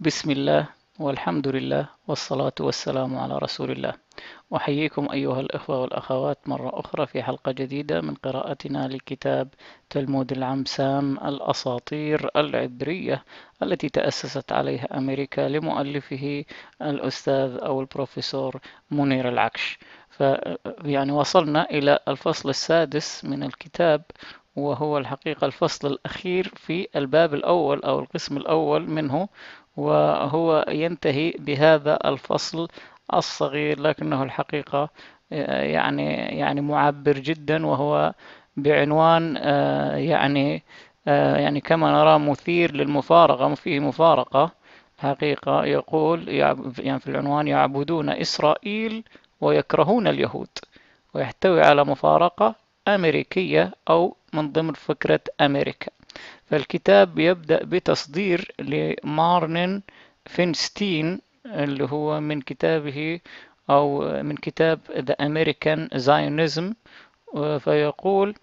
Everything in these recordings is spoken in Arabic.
بسم الله والحمد لله والصلاة والسلام على رسول الله أحييكم أيها الأخوة والأخوات مرة أخرى في حلقة جديدة من قراءتنا لكتاب تلمود العمسام الأساطير العبرية التي تأسست عليها أمريكا لمؤلفه الأستاذ أو البروفيسور منير العكش ف يعني وصلنا إلى الفصل السادس من الكتاب وهو الحقيقة الفصل الأخير في الباب الأول أو القسم الأول منه وهو ينتهي بهذا الفصل الصغير لكنه الحقيقة آه، يعني يعني معبر جدا وهو بعنوان آه، يعني آه، يعني كما نرى مثير للمفارقة فيه مفارقة حقيقة يقول يعني في العنوان يعبدون إسرائيل ويكرهون اليهود ويحتوي على مفارقة أمريكية أو من ضمن فكرة أمريكا فالكتاب يبدأ بتصدير لمارنن فينستين اللي هو من كتابه أو من كتاب The American Zionism فيقول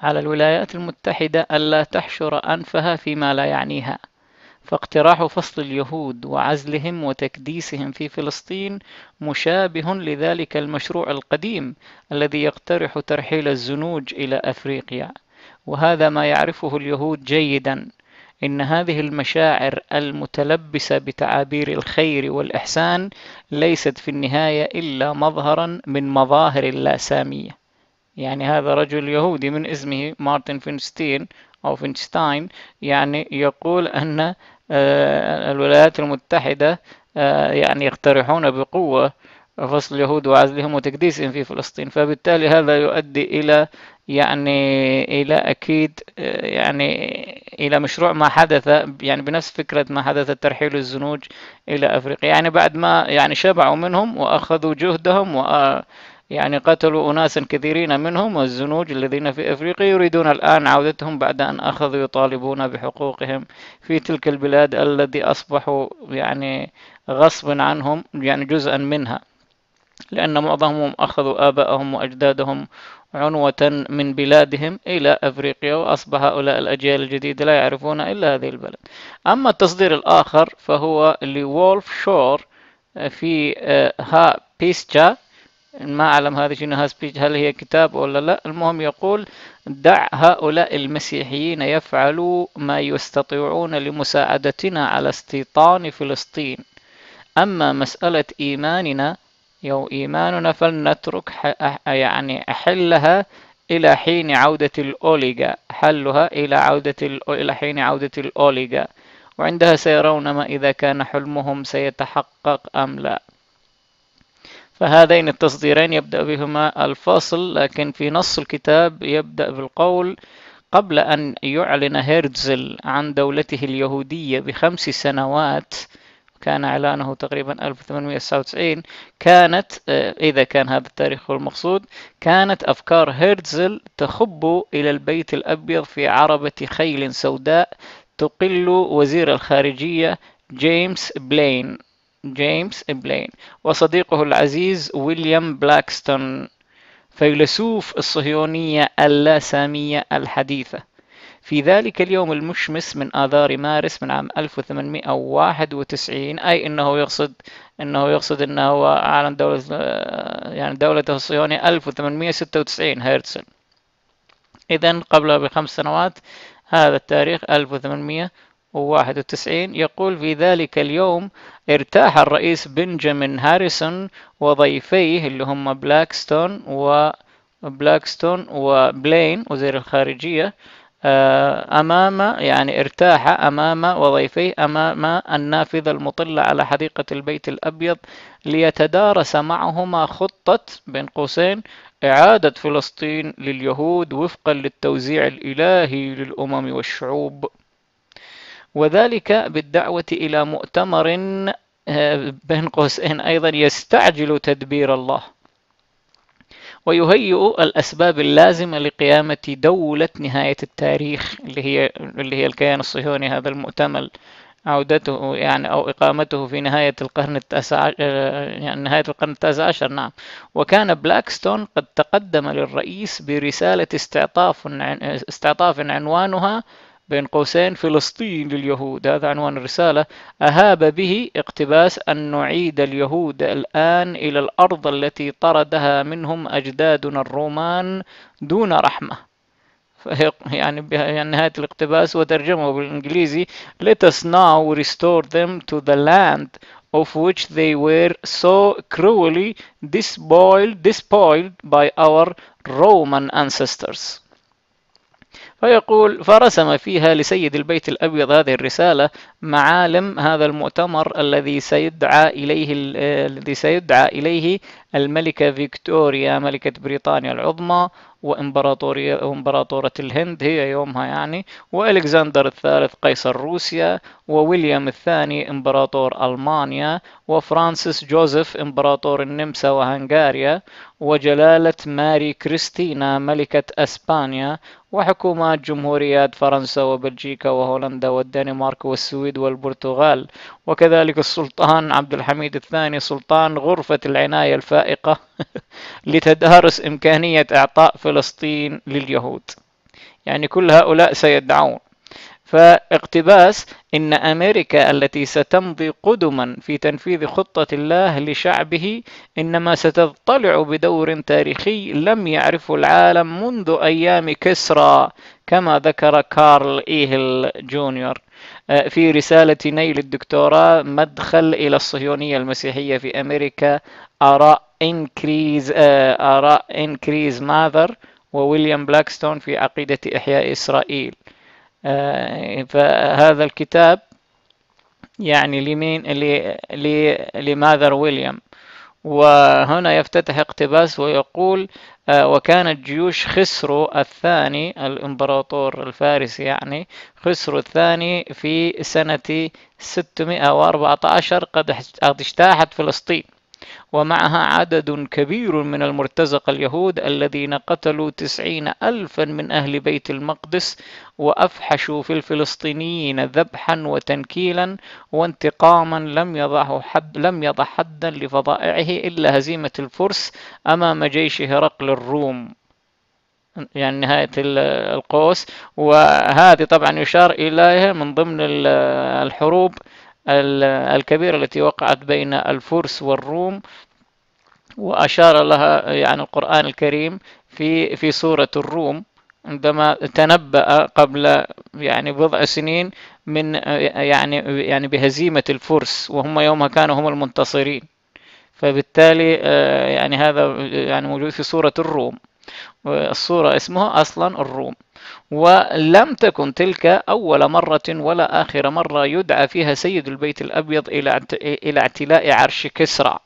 على الولايات المتحدة ألا تحشر أنفها فيما لا يعنيها فاقتراح فصل اليهود وعزلهم وتكديسهم في فلسطين مشابه لذلك المشروع القديم الذي يقترح ترحيل الزنوج إلى أفريقيا وهذا ما يعرفه اليهود جيدا ان هذه المشاعر المتلبسه بتعابير الخير والاحسان ليست في النهايه الا مظهرا من مظاهر اللاساميه يعني هذا رجل يهودي من اسمه مارتن فينشتين او فينشتاين يعني يقول ان آه، الولايات المتحده آه، يعني يقترحون بقوه فصل اليهود وعزلهم وتكديسهم في فلسطين فبالتالي هذا يؤدي إلى يعني إلى أكيد يعني إلى مشروع ما حدث يعني بنفس فكرة ما حدث ترحيل الزنوج إلى أفريقيا يعني بعد ما يعني شبعوا منهم وأخذوا جهدهم و يعني قتلوا أناسا كثيرين منهم والزنوج الذين في أفريقيا يريدون الآن عودتهم بعد أن أخذوا يطالبون بحقوقهم في تلك البلاد التي أصبحوا يعني غصبا عنهم يعني جزءا منها لأن معظمهم أخذوا ابائهم وأجدادهم عنوة من بلادهم إلى أفريقيا وأصبح هؤلاء الأجيال الجديدة لا يعرفون إلا هذه البلد أما التصدير الآخر فهو لولف شور آه، في آه، ها بيسجا ما أعلم هذا شنو هاسبيج هل هي كتاب ولا لا المهم يقول دع هؤلاء المسيحيين يفعلوا ما يستطيعون لمساعدتنا على استيطان فلسطين أما مسألة إيماننا يو إيماننا فلنترك يعني أحلها إلى حين عودة الأوليغا حلها إلى عودة إلى حين عودة الأوليغا وعندها سيرون ما إذا كان حلمهم سيتحقق أم لا فهذين التصديرين يبدأ بهما الفصل لكن في نص الكتاب يبدأ بالقول قبل أن يعلن هيرتزل عن دولته اليهودية بخمس سنوات كان إعلانه تقريبا 1899 كانت آه، إذا كان هذا التاريخ هو المقصود كانت أفكار هيرتزل تخب إلى البيت الأبيض في عربة خيل سوداء تقل وزير الخارجية جيمس بلين جيمس بلين وصديقه العزيز ويليام بلاكستون فيلسوف الصهيونية اللاسامية الحديثة في ذلك اليوم المشمس من آذار مارس من عام 1891 أي أنه يقصد أنه يقصد أنه هو أعلن دولة يعني دولته الصهيونية 1896 هيرتسل إذا قبل بخمس سنوات هذا التاريخ 1891 يقول في ذلك اليوم ارتاح الرئيس بنجامين هاريسون وضيفيه اللي هم بلاكستون و بلاكستون وبلين وزير الخارجية آه، أمام يعني ارتاح أمام وضيفيه أمام النافذة المطلة على حديقة البيت الأبيض ليتدارس معهما خطة بين قوسين إعادة فلسطين لليهود وفقا للتوزيع الإلهي للأمم والشعوب وذلك بالدعوة إلى مؤتمر آه، بين قوسين أيضا يستعجل تدبير الله ويهيئ الأسباب اللازمة لقيامة دولة نهاية التاريخ اللي هي اللي هي الكيان الصهيوني هذا المؤتمل عودته يعني أو إقامته في نهاية القرن التاسع آه، يعني نهاية القرن التاسع عشر نعم وكان بلاكستون قد تقدم للرئيس برسالة استعطاف استعطاف عنوانها بين قوسين فلسطين لليهود هذا عنوان الرسالة أهاب به اقتباس أن نعيد اليهود الآن إلى الأرض التي طردها منهم أجدادنا الرومان دون رحمة يعني, يعني نهاية الاقتباس وترجمه بالإنجليزي Let us now restore them to the land of which they were so cruelly despoiled, despoiled by our Roman ancestors فيقول فرسم فيها لسيد البيت الأبيض هذه الرسالة معالم هذا المؤتمر الذي سيدعى إليه الذي سيدعى إليه الملكة فيكتوريا ملكة بريطانيا العظمى وإمبراطورية وإمبراطورة الهند هي يومها يعني وألكسندر الثالث قيصر روسيا وويليام الثاني إمبراطور ألمانيا وفرانسيس جوزيف إمبراطور النمسا وهنغاريا وجلالة ماري كريستينا ملكة أسبانيا وحكومات جمهوريات فرنسا وبلجيكا وهولندا والدنمارك والسويد والبرتغال وكذلك السلطان عبد الحميد الثاني سلطان غرفة العناية الفائقة لتدارس إمكانية إعطاء فلسطين لليهود يعني كل هؤلاء سيدعون فاقتباس إن أمريكا التي ستمضي قدما في تنفيذ خطة الله لشعبه إنما ستضطلع بدور تاريخي لم يعرفه العالم منذ أيام كسرى كما ذكر كارل إيهل جونيور آه، في رسالة نيل الدكتوراه مدخل إلى الصهيونية المسيحية في أمريكا آراء إنكريز آه، آراء إنكريز ماذر وويليام بلاكستون في عقيدة إحياء إسرائيل آه، فهذا الكتاب يعني لمين لماذر ويليام وهنا يفتتح اقتباس ويقول آه، وكانت جيوش خسرو الثاني الإمبراطور الفارسي يعني خسرو الثاني في سنة 614 قد اجتاحت فلسطين ومعها عدد كبير من المرتزقة اليهود الذين قتلوا تسعين ألفا من أهل بيت المقدس وأفحشوا في الفلسطينيين ذبحا وتنكيلا وانتقاما لم يضع حد لم يضع حدا لفظائعه إلا هزيمة الفرس أمام جيش هرقل الروم يعني نهاية القوس وهذه طبعا يشار إليها من ضمن الحروب الكبيرة التي وقعت بين الفرس والروم وأشار لها يعني القرآن الكريم في في سورة الروم عندما تنبأ قبل يعني بضع سنين من يعني يعني بهزيمة الفرس وهم يومها كانوا هم المنتصرين فبالتالي آه، يعني هذا يعني موجود في سورة الروم الصورة اسمها أصلا الروم ولم تكن تلك أول مرة ولا آخر مرة يدعى فيها سيد البيت الأبيض إلى إلى اعتلاء عرش كسرى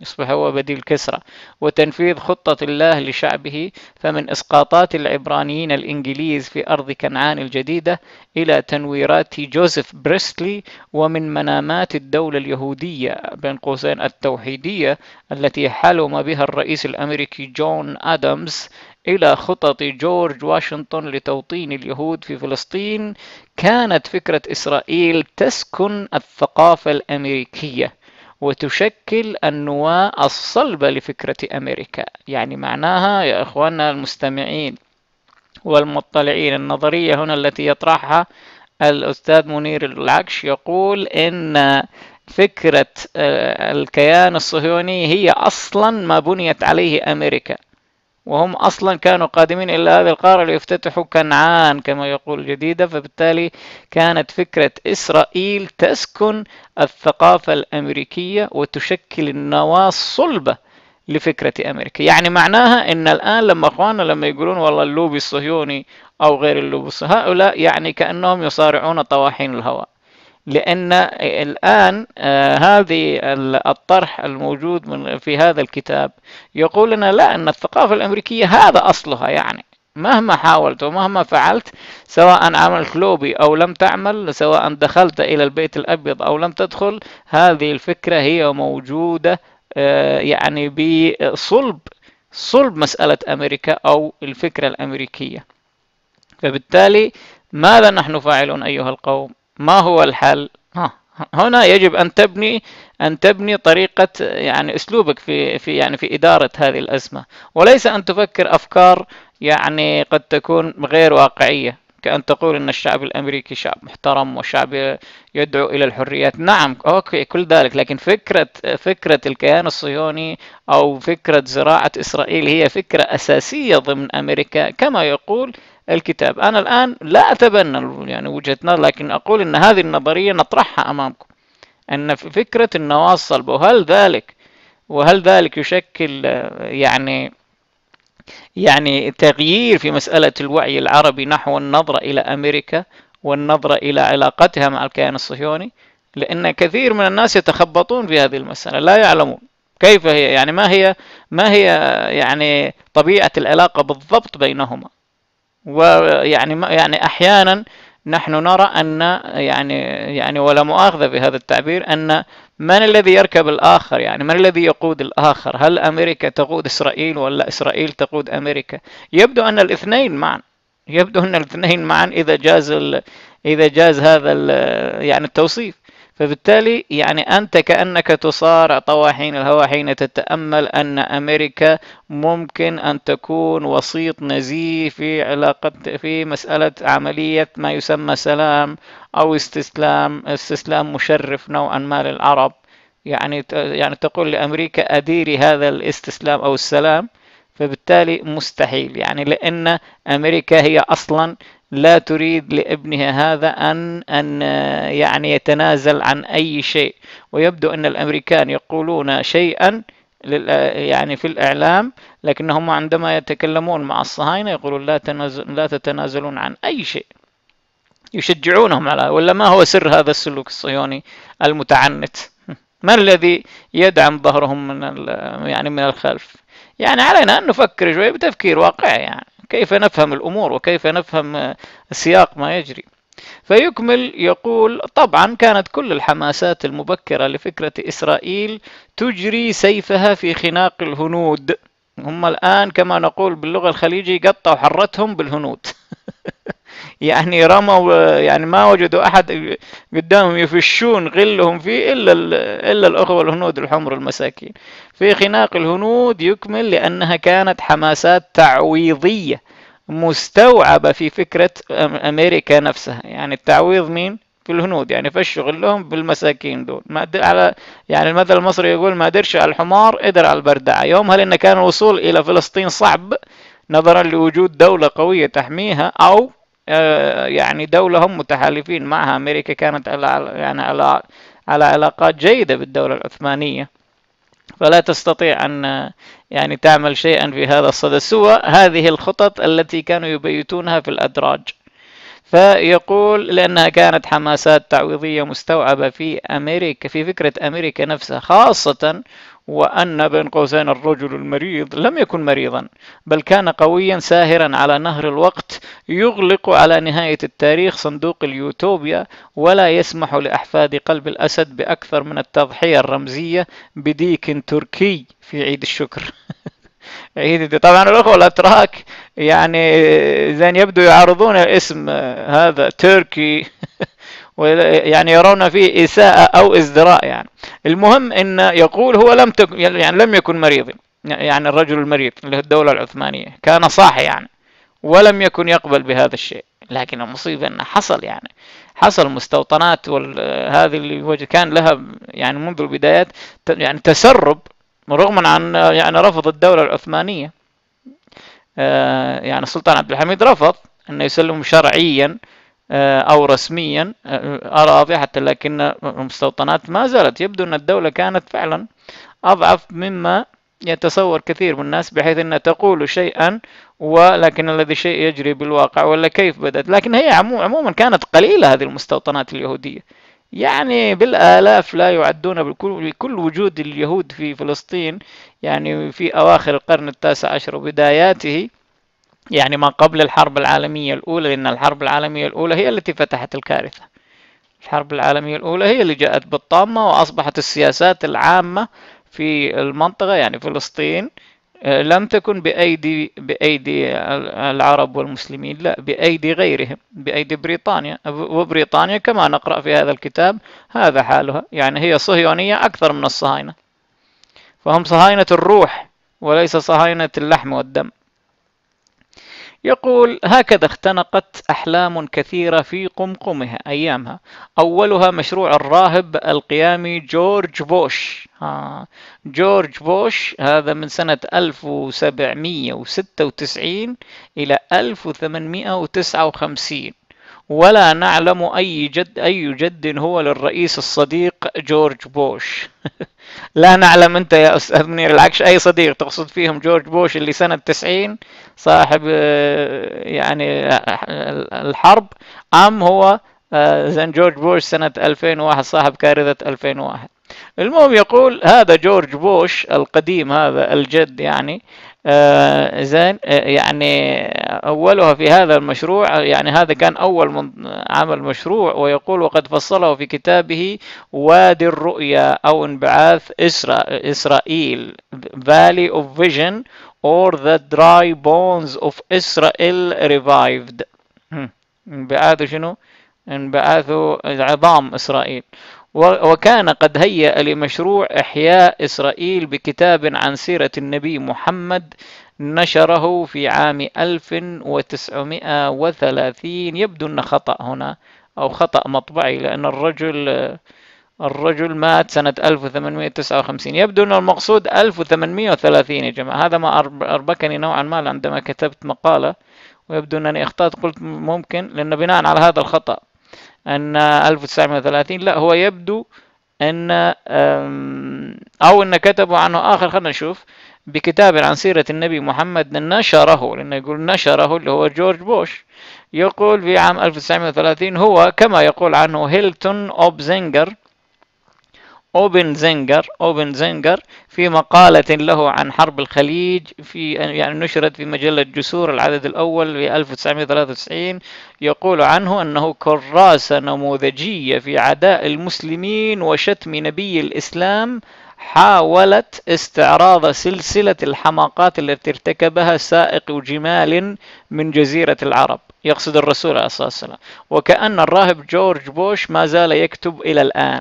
يصبح هو بديل كسرى وتنفيذ خطة الله لشعبه فمن إسقاطات العبرانيين الإنجليز في أرض كنعان الجديدة إلى تنويرات جوزيف بريستلي ومن منامات الدولة اليهودية بين قوسين التوحيدية التي حلم بها الرئيس الأمريكي جون آدمز إلى خطط جورج واشنطن لتوطين اليهود في فلسطين كانت فكرة إسرائيل تسكن الثقافة الأمريكية وتشكل النواة الصلبة لفكرة أمريكا يعني معناها يا إخواننا المستمعين والمطلعين النظرية هنا التي يطرحها الأستاذ منير العكش يقول إن فكرة آه، الكيان الصهيوني هي أصلا ما بنيت عليه أمريكا وهم أصلا كانوا قادمين إلى هذه القارة ليفتتحوا كنعان كما يقول جديده فبالتالي كانت فكرة إسرائيل تسكن الثقافة الأمريكية وتشكل النواة الصلبة لفكرة أمريكا يعني معناها أن الآن لما أخواننا لما يقولون والله اللوبي الصهيوني أو غير اللوبي هؤلاء يعني كأنهم يصارعون طواحين الهواء لأن الآن آه، هذه الطرح الموجود من في هذا الكتاب يقول لنا لا أن الثقافة الأمريكية هذا أصلها يعني مهما حاولت ومهما فعلت سواء عملت لوبي أو لم تعمل سواء دخلت إلى البيت الأبيض أو لم تدخل هذه الفكرة هي موجودة آه، يعني بصلب صلب مسألة أمريكا أو الفكرة الأمريكية فبالتالي ماذا نحن فاعلون أيها القوم ما هو الحل؟ ها هنا يجب أن تبني أن تبني طريقة يعني أسلوبك في في يعني في إدارة هذه الأزمة وليس أن تفكر أفكار يعني قد تكون غير واقعية كأن تقول أن الشعب الأمريكي شعب محترم وشعب يدعو إلى الحريات نعم أوكي كل ذلك لكن فكرة فكرة الكيان الصهيوني أو فكرة زراعة إسرائيل هي فكرة أساسية ضمن أمريكا كما يقول الكتاب أنا الآن لا أتبنى يعني وجهة نظر لكن أقول أن هذه النظرية نطرحها أمامكم أن في فكرة النواة الصلبة وهل ذلك وهل ذلك يشكل يعني يعني تغيير في مسألة الوعي العربي نحو النظرة إلى أمريكا والنظرة إلى علاقتها مع الكيان الصهيوني لأن كثير من الناس يتخبطون في هذه المسألة لا يعلمون كيف هي يعني ما هي ما هي يعني طبيعة العلاقة بالضبط بينهما ويعني يعني أحيانا نحن نرى أن يعني يعني ولا مؤاخذة بهذا التعبير أن من الذي يركب الآخر يعني من الذي يقود الآخر هل أمريكا تقود إسرائيل ولا إسرائيل تقود أمريكا يبدو أن الاثنين معا يبدو أن الاثنين معا إذا جاز إذا جاز هذا يعني التوصيف فبالتالي يعني أنت كأنك تصارع طواحين الهواء حين تتأمل أن أمريكا ممكن أن تكون وسيط نزيه في علاقة في مسألة عملية ما يسمى سلام أو استسلام استسلام مشرف نوعا ما للعرب يعني يعني تقول لأمريكا أديري هذا الاستسلام أو السلام فبالتالي مستحيل يعني لأن أمريكا هي أصلا لا تريد لابنها هذا أن أن آه، يعني يتنازل عن أي شيء ويبدو أن الأمريكان يقولون شيئا آه، يعني في الإعلام لكنهم عندما يتكلمون مع الصهاينة يقولون لا, تنازل لا تتنازلون عن أي شيء يشجعونهم على ولا ما هو سر هذا السلوك الصهيوني المتعنت ما الذي يدعم ظهرهم من يعني من الخلف يعني علينا أن نفكر شوي بتفكير واقعي يعني كيف نفهم الأمور وكيف نفهم سياق ما يجري فيكمل يقول طبعا كانت كل الحماسات المبكرة لفكرة إسرائيل تجري سيفها في خناق الهنود هم الآن كما نقول باللغة الخليجية قطوا حرتهم بالهنود يعني رموا يعني ما وجدوا أحد قدامهم يفشون غلهم فيه إلا إلا الأخوة الهنود الحمر المساكين في خناق الهنود يكمل لأنها كانت حماسات تعويضية مستوعبة في فكرة أمريكا نفسها يعني التعويض مين؟ بالهنود يعني فشغل لهم بالمساكين دول ما على يعني المثل المصري يقول ما درش على الحمار قدر على البردعة يومها لأن كان الوصول إلى فلسطين صعب نظرا لوجود دولة قوية تحميها أو آه، يعني دولة هم متحالفين معها أمريكا كانت على يعني على على علاقات جيدة بالدولة العثمانية فلا تستطيع أن آه، يعني تعمل شيئا في هذا الصدد سوى هذه الخطط التي كانوا يبيتونها في الأدراج فيقول لأنها كانت حماسات تعويضية مستوعبة في أمريكا في فكرة أمريكا نفسها خاصة وأن بين قوسين الرجل المريض لم يكن مريضا بل كان قويا ساهرا على نهر الوقت يغلق على نهاية التاريخ صندوق اليوتوبيا ولا يسمح لأحفاد قلب الأسد بأكثر من التضحية الرمزية بديك تركي في عيد الشكر عيد طبعا الأخوة الأتراك يعني إذا يبدو يعارضون اسم هذا تركي يعني يرون فيه إساءة أو ازدراء يعني المهم أن يقول هو لم تكن يعني لم يكن مريضا يعني الرجل المريض اللي الدولة العثمانية كان صاحي يعني ولم يكن يقبل بهذا الشيء لكن المصيبة أنه حصل يعني حصل مستوطنات وهذه اللي كان لها يعني منذ البدايات يعني تسرب رغما عن يعني رفض الدولة العثمانية آه، يعني السلطان عبد الحميد رفض أن يسلم شرعيا آه، أو رسميا آه، أراضي حتى لكن المستوطنات ما زالت يبدو أن الدولة كانت فعلا أضعف مما يتصور كثير من الناس بحيث أنها تقول شيئا ولكن الذي شيء يجري بالواقع ولا كيف بدأت لكن هي عموما كانت قليلة هذه المستوطنات اليهودية يعني بالآلاف لا يعدون بكل وجود اليهود في فلسطين يعني في أواخر القرن التاسع عشر وبداياته يعني ما قبل الحرب العالمية الأولى لأن الحرب العالمية الأولى هي التي فتحت الكارثة الحرب العالمية الأولى هي اللي جاءت بالطامة وأصبحت السياسات العامة في المنطقة يعني فلسطين آه، لم تكن بأيدي بأيدي العرب والمسلمين لا بأيدي غيرهم بأيدي بريطانيا وبريطانيا كما نقرأ في هذا الكتاب هذا حالها يعني هي صهيونية أكثر من الصهاينة فهم صهاينة الروح وليس صهاينة اللحم والدم يقول هكذا اختنقت أحلام كثيرة في قمقمها أيامها أولها مشروع الراهب القيامي جورج بوش آه. جورج بوش هذا من سنة 1796 إلى 1859 ولا نعلم أي جد أي جد هو للرئيس الصديق جورج بوش لا نعلم أنت يا أستاذ منير العكش أي صديق تقصد فيهم جورج بوش اللي سنة 90 صاحب آه، يعني آه، الحرب أم هو زين آه، جورج بوش سنة 2001 صاحب كارثة 2001 المهم يقول هذا جورج بوش القديم هذا الجد يعني زين يعني أولها في هذا المشروع يعني هذا كان أول من عمل مشروع ويقول وقد فصله في كتابه وادي الرؤيا أو انبعاث إسرا إسرائيل فالي اوف فيجن or the dry bones of Israel revived hmm. انبعاثه شنو انبعاثه عظام إسرائيل وكان قد هيأ لمشروع إحياء إسرائيل بكتاب عن سيرة النبي محمد نشره في عام 1930 يبدو أن خطأ هنا أو خطأ مطبعي لأن الرجل الرجل مات سنة 1859 يبدو أن المقصود 1830 يا جماعة هذا ما أربكني نوعا ما عندما كتبت مقالة ويبدو أنني أخطأت قلت ممكن لأن بناء على هذا الخطأ أن 1930 لا هو يبدو أن أو أن كتبوا عنه آخر خلينا نشوف بكتاب عن سيرة النبي محمد نشره لأنه يقول نشره اللي هو جورج بوش يقول في عام 1930 هو كما يقول عنه هيلتون أوبزنجر اوبن اوبن زنجر في مقالة له عن حرب الخليج في يعني نشرت في مجلة جسور العدد الأول في 1993 يقول عنه أنه كراسة نموذجية في عداء المسلمين وشتم نبي الإسلام حاولت استعراض سلسلة الحماقات التي ارتكبها سائق جمال من جزيرة العرب يقصد الرسول عليه الصلاة والسلام وكأن الراهب جورج بوش ما زال يكتب إلى الآن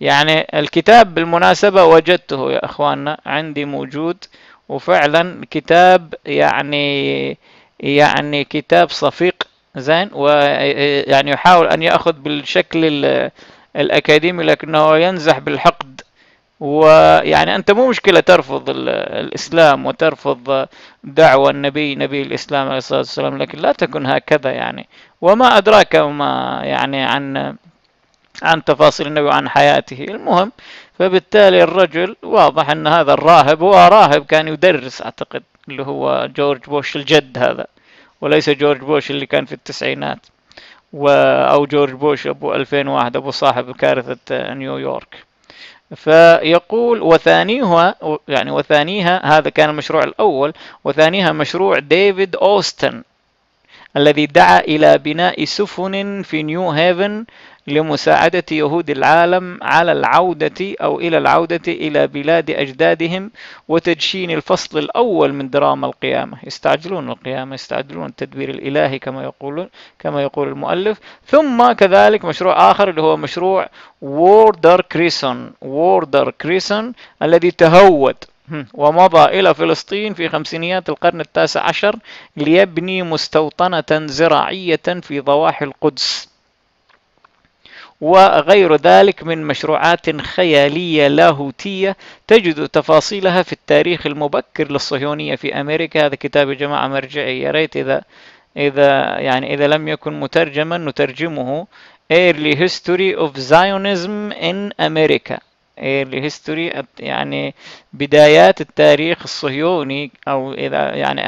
يعني الكتاب بالمناسبة وجدته يا أخواننا عندي موجود وفعلا كتاب يعني يعني كتاب صفيق زين ويعني يحاول أن يأخذ بالشكل الأكاديمي لكنه ينزح بالحقد ويعني أنت مو مشكلة ترفض الإسلام وترفض دعوة النبي نبي الإسلام عليه الصلاة والسلام لكن لا تكن هكذا يعني وما أدراك ما يعني عن عن تفاصيل النبي وعن حياته المهم فبالتالي الرجل واضح أن هذا الراهب هو راهب كان يدرس أعتقد اللي هو جورج بوش الجد هذا وليس جورج بوش اللي كان في التسعينات و أو جورج بوش أبو 2001 أبو صاحب كارثة نيويورك فيقول وثانيها يعني وثانيها هذا كان المشروع الأول وثانيها مشروع ديفيد أوستن الذي دعا إلى بناء سفن في نيو هيفن لمساعدة يهود العالم على العودة أو إلى العودة إلى بلاد أجدادهم وتدشين الفصل الأول من دراما القيامة يستعجلون القيامة يستعجلون التدبير الإلهي كما يقول كما يقول المؤلف ثم كذلك مشروع آخر اللي هو مشروع ووردر كريسون ووردر كريسون الذي تهود ومضى إلى فلسطين في خمسينيات القرن التاسع عشر ليبني مستوطنة زراعية في ضواحي القدس وغير ذلك من مشروعات خيالية لاهوتية تجد تفاصيلها في التاريخ المبكر للصهيونية في أمريكا هذا كتاب يا جماعة مرجعي يا ريت إذا إذا يعني إذا لم يكن مترجما نترجمه Early History of Zionism in America Early History يعني بدايات التاريخ الصهيوني أو إذا يعني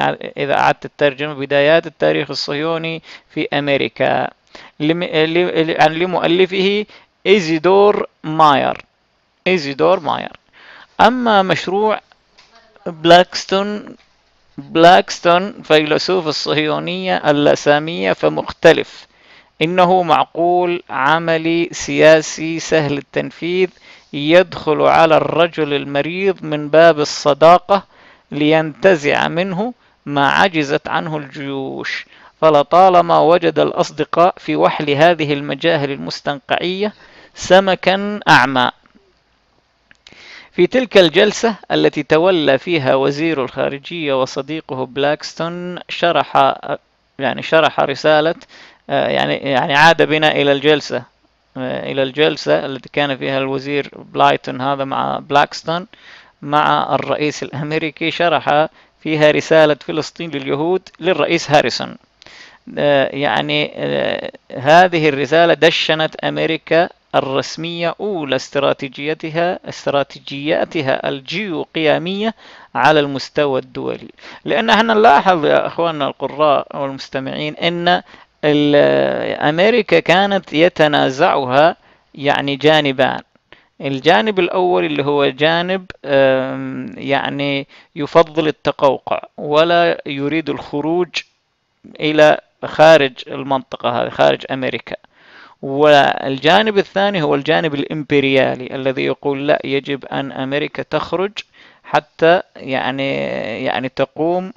إذا أعدت الترجمة بدايات التاريخ الصهيوني في أمريكا عن لمؤلفه إيزيدور ماير إيزيدور ماير أما مشروع بلاكستون بلاكستون فيلسوف الصهيونية اللسامية فمختلف إنه معقول عملي سياسي سهل التنفيذ يدخل على الرجل المريض من باب الصداقة لينتزع منه ما عجزت عنه الجيوش فلطالما وجد الأصدقاء في وحل هذه المجاهل المستنقعية سمكا أعمى في تلك الجلسة التي تولى فيها وزير الخارجية وصديقه بلاكستون شرح يعني شرح رسالة يعني يعني عاد بنا إلى الجلسة إلى الجلسة التي كان فيها الوزير بلايتون هذا مع بلاكستون مع الرئيس الأمريكي شرح فيها رسالة فلسطين لليهود للرئيس هاريسون آه، يعني آه، هذه الرسالة دشنت أمريكا الرسمية أولى استراتيجيتها استراتيجياتها الجيوقيامية على المستوى الدولي لأن احنا نلاحظ يا أخواننا القراء والمستمعين أن آه، أمريكا كانت يتنازعها يعني جانبان الجانب الأول اللي هو جانب يعني يفضل التقوقع ولا يريد الخروج إلى خارج المنطقة هذه خارج أمريكا والجانب الثاني هو الجانب الإمبريالي الذي يقول لا يجب أن أمريكا تخرج حتى يعني يعني تقوم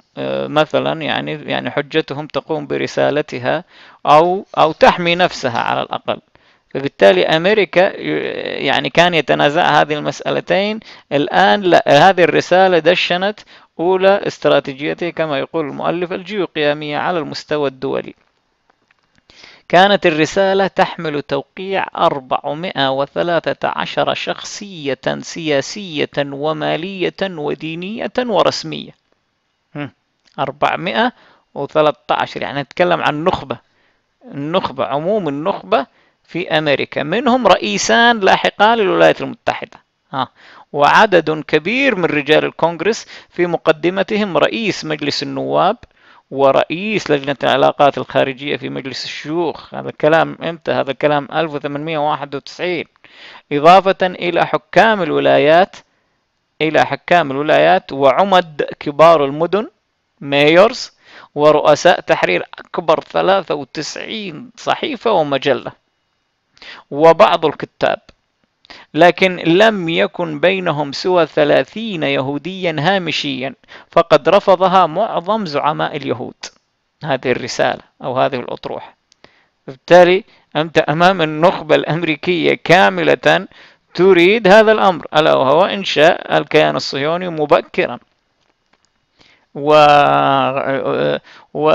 مثلا يعني يعني حجتهم تقوم برسالتها أو أو تحمي نفسها على الأقل فبالتالي أمريكا يعني كان يتنازع هذه المسألتين الآن لا هذه الرسالة دشنت أولى استراتيجيته كما يقول المؤلف الجيوقيامية على المستوى الدولي كانت الرسالة تحمل توقيع 413 شخصية سياسية ومالية ودينية ورسمية 413 يعني نتكلم عن نخبة النخبة عموم النخبة في أمريكا منهم رئيسان لاحقان للولايات المتحدة ها وعدد كبير من رجال الكونغرس في مقدمتهم رئيس مجلس النواب ورئيس لجنة العلاقات الخارجية في مجلس الشيوخ هذا الكلام امتى هذا الكلام 1891 إضافة إلى حكام الولايات إلى حكام الولايات وعمد كبار المدن مايورز ورؤساء تحرير أكبر 93 صحيفة ومجلة وبعض الكتاب لكن لم يكن بينهم سوى ثلاثين يهوديا هامشيا فقد رفضها معظم زعماء اليهود هذه الرسالة أو هذه الأطروحة بالتالي أنت أمام النخبة الأمريكية كاملة تريد هذا الأمر ألا وهو إنشاء الكيان الصهيوني مبكرا و... و...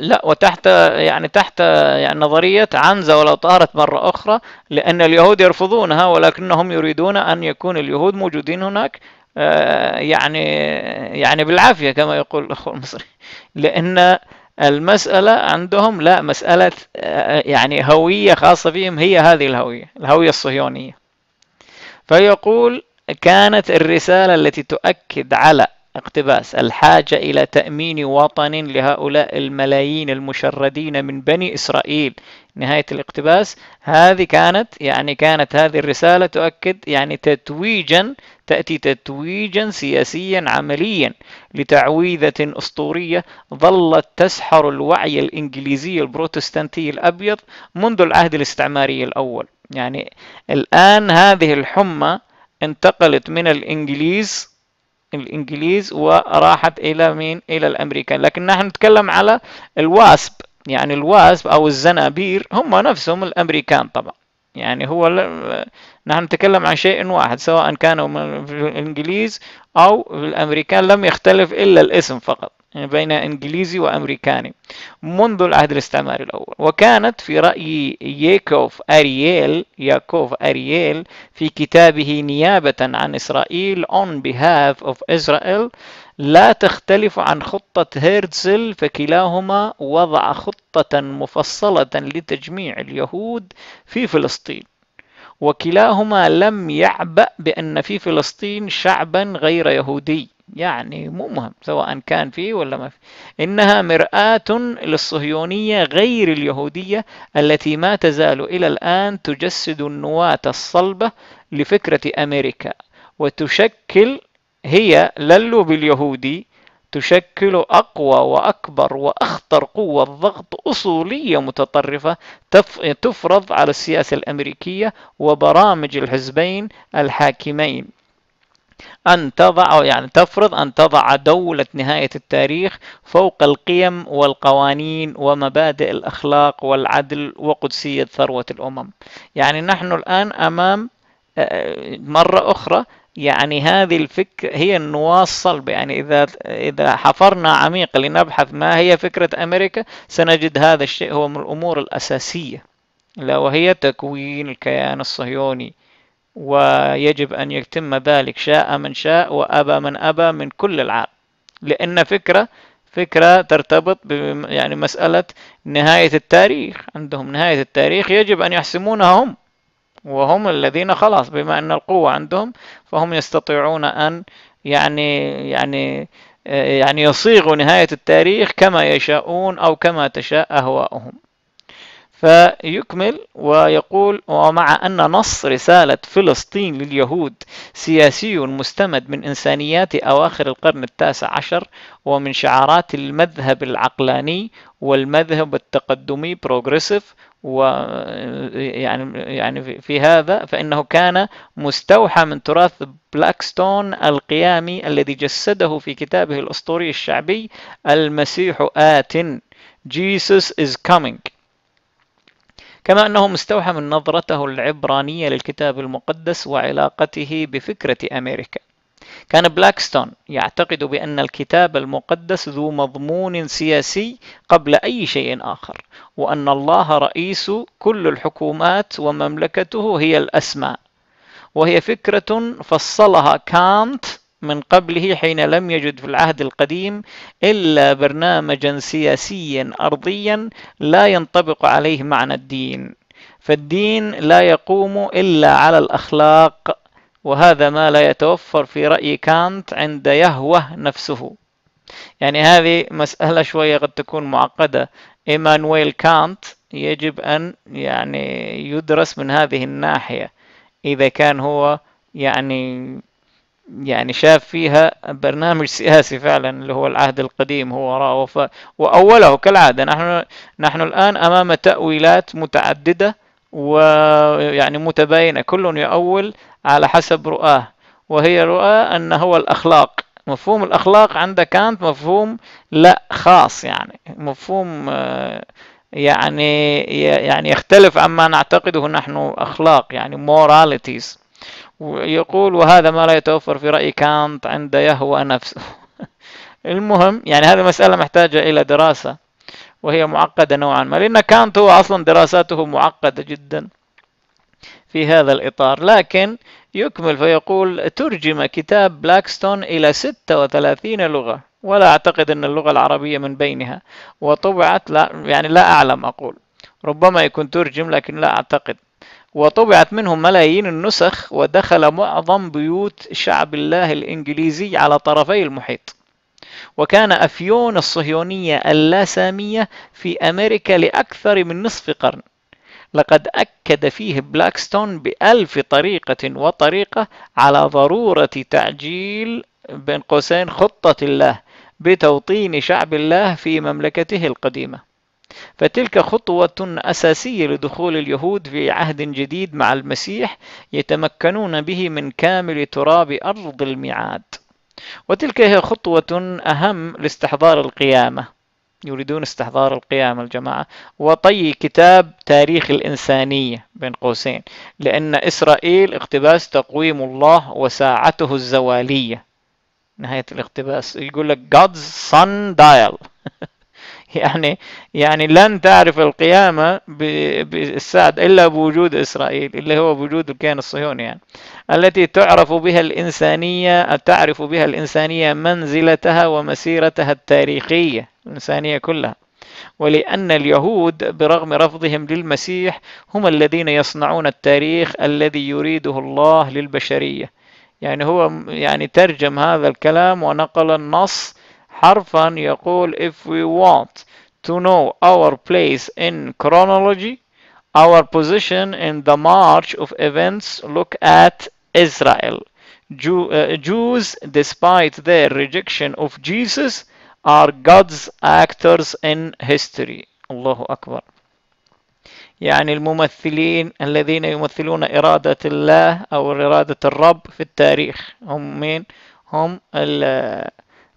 لا وتحت يعني تحت يعني نظرية عنزه ولو طارت مرة أخرى لأن اليهود يرفضونها ولكنهم يريدون أن يكون اليهود موجودين هناك آه، يعني يعني بالعافية كما يقول الأخ المصري لأن المسألة عندهم لا مسألة آه، يعني هوية خاصة بهم هي هذه الهوية الهوية الصهيونية فيقول كانت الرسالة التي تؤكد على اقتباس الحاجة إلى تأمين وطن لهؤلاء الملايين المشردين من بني إسرائيل نهاية الاقتباس هذه كانت يعني كانت هذه الرسالة تؤكد يعني تتويجا تأتي تتويجا سياسيا عمليا لتعويذة أسطورية ظلت تسحر الوعي الإنجليزي البروتستانتي الأبيض منذ العهد الاستعماري الأول يعني الآن هذه الحمى انتقلت من الإنجليز الإنجليز وراحت إلى مين؟ إلى الأمريكان لكن نحن نتكلم على الواسب يعني الواسب أو الزنابير هم نفسهم الأمريكان طبعا يعني هو نحن نتكلم عن شيء واحد سواء كانوا من الإنجليز أو الأمريكان لم يختلف إلا الاسم فقط بين إنجليزي وأمريكاني منذ العهد الاستعماري الأول وكانت في رأي ييكوف أرييل ياكوف أرييل في كتابه نيابة عن إسرائيل on behalf of Israel لا تختلف عن خطة هيرتزل فكلاهما وضع خطة مفصلة لتجميع اليهود في فلسطين وكلاهما لم يعبأ بأن في فلسطين شعبا غير يهودي يعني مو مهم سواء كان فيه ولا ما فيه إنها مرآة للصهيونية غير اليهودية التي ما تزال إلى الآن تجسد النواة الصلبة لفكرة أمريكا وتشكل هي للو باليهودي تشكل أقوى وأكبر وأخطر قوة ضغط أصولية متطرفة تفرض على السياسة الأمريكية وبرامج الحزبين الحاكمين أن تضع يعني تفرض أن تضع دولة نهاية التاريخ فوق القيم والقوانين ومبادئ الأخلاق والعدل وقدسية ثروة الأمم يعني نحن الآن أمام آه، مرة أخرى يعني هذه الفكرة هي النواة الصلبة يعني إذا إذا حفرنا عميق لنبحث ما هي فكرة أمريكا سنجد هذا الشيء هو من الأمور الأساسية لا وهي تكوين الكيان الصهيوني ويجب أن يتم ذلك شاء من شاء وأبى من أبى من كل العالم لأن فكرة فكرة ترتبط يعني مسألة نهاية التاريخ عندهم نهاية التاريخ يجب أن يحسمونها هم وهم الذين خلاص بما أن القوة عندهم فهم يستطيعون أن يعني يعني يعني يصيغوا نهاية التاريخ كما يشاءون أو كما تشاء أهواؤهم فيكمل ويقول ومع أن نص رسالة فلسطين لليهود سياسي مستمد من إنسانيات أواخر القرن التاسع عشر ومن شعارات المذهب العقلاني والمذهب التقدمي بروغريسيف ويعني يعني في هذا فإنه كان مستوحى من تراث بلاكستون القيامي الذي جسده في كتابه الأسطوري الشعبي المسيح آت جيسوس از كومينج كما أنه مستوحى من نظرته العبرانية للكتاب المقدس وعلاقته بفكرة أمريكا كان بلاكستون يعتقد بأن الكتاب المقدس ذو مضمون سياسي قبل أي شيء آخر وأن الله رئيس كل الحكومات ومملكته هي الأسماء وهي فكرة فصلها كانت من قبله حين لم يجد في العهد القديم إلا برنامجا سياسيا أرضيا لا ينطبق عليه معنى الدين فالدين لا يقوم إلا على الأخلاق وهذا ما لا يتوفر في رأي كانت عند يهوه نفسه يعني هذه مسألة شوية قد تكون معقدة إيمانويل كانت يجب أن يعني يدرس من هذه الناحية إذا كان هو يعني يعني شاف فيها برنامج سياسي فعلا اللي هو العهد القديم هو وراءه وفاء وأوله كالعادة نحن نحن الآن أمام تأويلات متعددة ويعني متباينة كل يؤول على حسب رؤاه وهي رؤى أن هو الأخلاق مفهوم الأخلاق عند كانت مفهوم لا خاص يعني مفهوم آه، يعني يعني يختلف عما نعتقده نحن أخلاق يعني moralities ويقول وهذا ما لا يتوفر في رأي كانت عند يهوى نفسه المهم يعني هذه مسألة محتاجة إلى دراسة وهي معقدة نوعا ما لأن كانت هو أصلا دراساته معقدة جدا في هذا الإطار لكن يكمل فيقول ترجم كتاب بلاكستون إلى 36 لغة ولا أعتقد أن اللغة العربية من بينها وطبعت لا يعني لا أعلم أقول ربما يكون ترجم لكن لا أعتقد وطبعت منهم ملايين النسخ ودخل معظم بيوت شعب الله الإنجليزي على طرفي المحيط وكان أفيون الصهيونية اللاسامية في أمريكا لأكثر من نصف قرن لقد أكد فيه بلاكستون بألف طريقة وطريقة على ضرورة تعجيل بين قوسين خطة الله بتوطين شعب الله في مملكته القديمة فتلك خطوة أساسية لدخول اليهود في عهد جديد مع المسيح يتمكنون به من كامل تراب أرض الميعاد وتلك هي خطوة أهم لاستحضار القيامة يريدون استحضار القيامة الجماعة وطي كتاب تاريخ الإنسانية بين قوسين لأن إسرائيل اقتباس تقويم الله وساعته الزوالية نهاية الاقتباس يقول لك God's sun dial يعني يعني لن تعرف القيامة بالسعد إلا بوجود إسرائيل اللي هو بوجود الكيان الصهيوني يعني التي تعرف بها الإنسانية تعرف بها الإنسانية منزلتها ومسيرتها التاريخية الإنسانية كلها ولأن اليهود برغم رفضهم للمسيح هم الذين يصنعون التاريخ الذي يريده الله للبشرية يعني هو يعني ترجم هذا الكلام ونقل النص حرفا يقول if we want to know our place in chronology our position in the march of events look at Israel Jew, uh, Jews despite their rejection of Jesus are God's actors in history الله أكبر يعني الممثلين الذين يمثلون إرادة الله أو إرادة الرب في التاريخ هم مين هم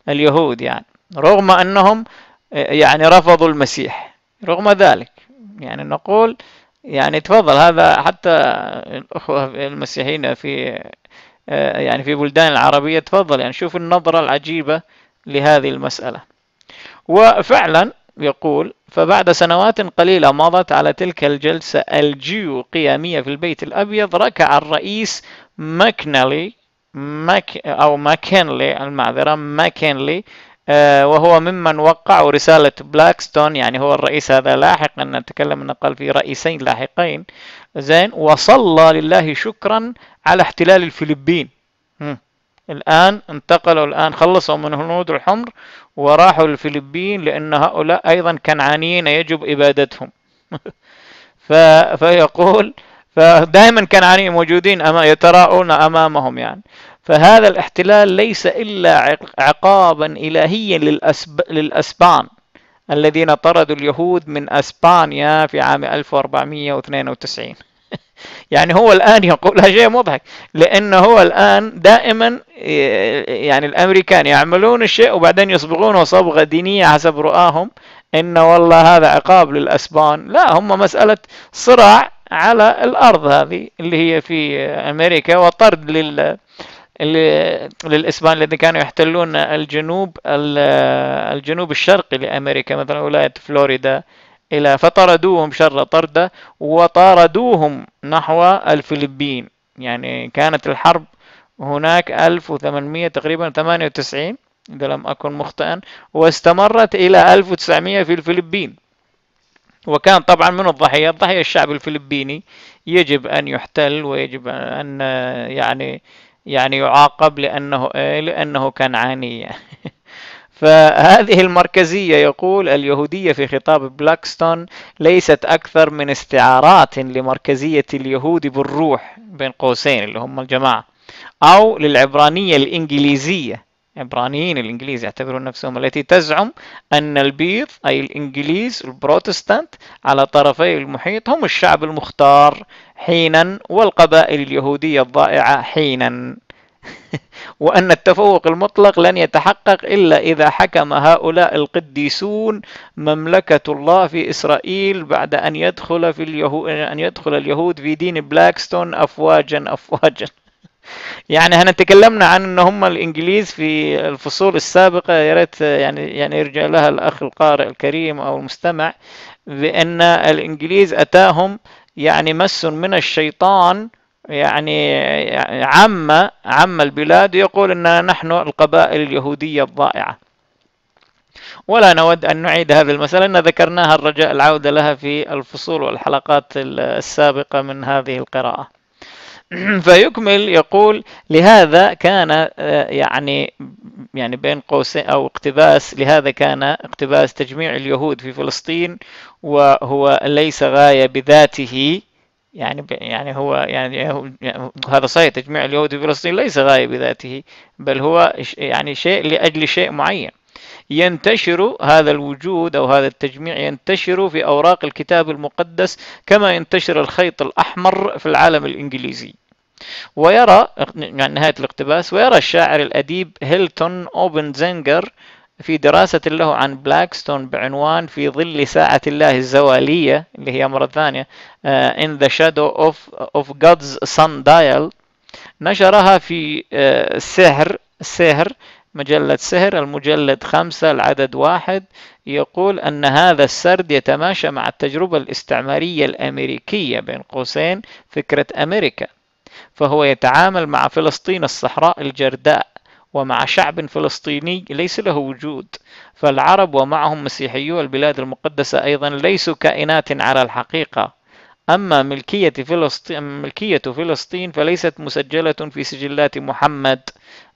اليهود يعني رغم أنهم يعني رفضوا المسيح رغم ذلك يعني نقول يعني تفضل هذا حتى الأخوة المسيحيين في يعني في بلدان العربية تفضل يعني شوف النظرة العجيبة لهذه المسألة وفعلا يقول فبعد سنوات قليلة مضت على تلك الجلسة الجيو قيامية في البيت الأبيض ركع الرئيس ماكنالي ماك أو ماكنلي المعذرة ماكنلي آه، وهو ممن وقعوا رسالة بلاكستون يعني هو الرئيس هذا لاحقا نتكلم أنه قال في رئيسين لاحقين زين وصلى لله شكرا على احتلال الفلبين الآن انتقلوا الآن خلصوا من هنود الحمر وراحوا للفلبين لأن هؤلاء أيضا كنعانيين يجب إبادتهم فيقول فدائما كان يعني موجودين أما يتراءون أمامهم يعني فهذا الاحتلال ليس إلا عقابا إلهيا للأسب... للأسبان الذين طردوا اليهود من أسبانيا في عام 1492 يعني هو الآن يقول شيء مضحك لأنه هو الآن دائما آه، يعني الأمريكان يعملون الشيء وبعدين يصبغونه صبغة دينية حسب رؤاهم إن والله هذا عقاب للأسبان لا هم مسألة صراع على الأرض هذه اللي هي في أمريكا وطرد لل للإسبان الذين كانوا يحتلون الجنوب الجنوب الشرقي لأمريكا مثلا ولاية فلوريدا إلى فطردوهم شر طردة وطاردوهم نحو الفلبين يعني كانت الحرب هناك 1800 تقريبا 98 إذا لم أكن مخطئا واستمرت إلى 1900 في الفلبين وكان طبعا من الضحية الضحية الشعب الفلبيني يجب أن يحتل ويجب أن يعني يعني يعاقب لأنه لأنه كان عنيا فهذه المركزية يقول اليهودية في خطاب بلاكستون ليست أكثر من استعارات لمركزية اليهود بالروح بين قوسين اللي هم الجماعة أو للعبرانية الإنجليزية عبرانيين الإنجليز يعتبرون نفسهم التي تزعم أن البيض أي الإنجليز البروتستانت على طرفي المحيط هم الشعب المختار حينا والقبائل اليهودية الضائعة حينا وأن التفوق المطلق لن يتحقق إلا إذا حكم هؤلاء القديسون مملكة الله في إسرائيل بعد أن يدخل في اليهود أن يدخل اليهود في دين بلاكستون أفواجا أفواجا يعني احنا تكلمنا عن ان هم الانجليز في الفصول السابقه يا ريت يعني يعني يرجع لها الاخ القارئ الكريم او المستمع بان الانجليز اتاهم يعني مس من الشيطان يعني عم عم البلاد يقول اننا نحن القبائل اليهوديه الضائعه ولا نود أن نعيد هذه المسألة إن ذكرناها الرجاء العودة لها في الفصول والحلقات السابقة من هذه القراءة فيكمل يقول لهذا كان آه، يعني يعني بين قوسين او اقتباس لهذا كان اقتباس تجميع اليهود في فلسطين وهو ليس غايه بذاته يعني يعني هو يعني هذا صحيح تجميع اليهود في فلسطين ليس غايه بذاته بل هو يعني شيء لاجل شيء معين ينتشر هذا الوجود أو هذا التجميع ينتشر في أوراق الكتاب المقدس كما ينتشر الخيط الأحمر في العالم الإنجليزي ويرى يعني نهاية الاقتباس ويرى الشاعر الأديب هيلتون أوبن زنجر في دراسة له عن بلاكستون بعنوان في ظل ساعة الله الزوالية اللي هي مرة ثانية uh, In the Shadow of, of God's Sun Dial نشرها في uh, آه، السحر السحر مجلة سهر المجلد خمسة العدد واحد يقول أن هذا السرد يتماشى مع التجربة الاستعمارية الأمريكية بين قوسين فكرة أمريكا فهو يتعامل مع فلسطين الصحراء الجرداء ومع شعب فلسطيني ليس له وجود فالعرب ومعهم مسيحيو البلاد المقدسة أيضا ليسوا كائنات على الحقيقة أما ملكية فلسطين, ملكية فلسطين فليست مسجلة في سجلات محمد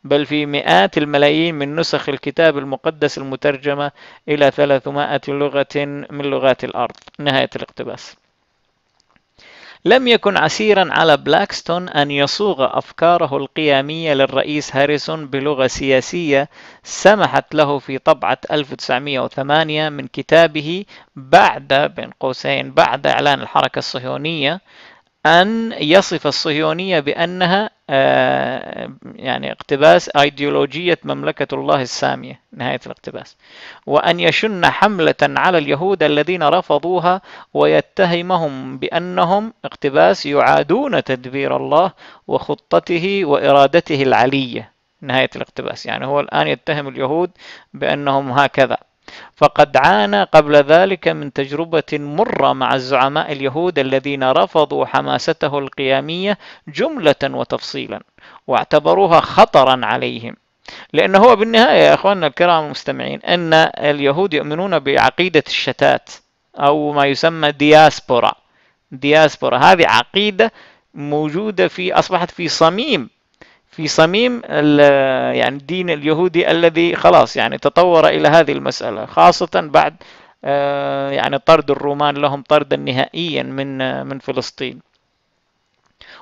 بل في مئات الملايين من نسخ الكتاب المقدس المترجمة إلى 300 لغة من لغات الأرض نهاية الاقتباس لم يكن عسيرا على بلاكستون أن يصوغ أفكاره القيامية للرئيس هاريسون بلغة سياسية سمحت له في طبعة 1908 من كتابه بعد بين قوسين بعد إعلان الحركة الصهيونية أن يصف الصهيونية بأنها آه، يعني اقتباس أيديولوجية مملكة الله السامية نهاية الاقتباس وأن يشن حملة على اليهود الذين رفضوها ويتهمهم بأنهم اقتباس يعادون تدبير الله وخطته وإرادته العلية نهاية الاقتباس يعني هو الآن يتهم اليهود بأنهم هكذا فقد عانى قبل ذلك من تجربة مرة مع الزعماء اليهود الذين رفضوا حماسته القيامية جملة وتفصيلا واعتبروها خطرا عليهم لأنه هو بالنهاية يا أخواننا الكرام المستمعين أن اليهود يؤمنون بعقيدة الشتات أو ما يسمى دياسبورا دياسبورا هذه عقيدة موجودة في أصبحت في صميم في صميم يعني الدين اليهودي الذي خلاص يعني تطور إلى هذه المسألة خاصة بعد آه، يعني طرد الرومان لهم طردا نهائيا من آه، من فلسطين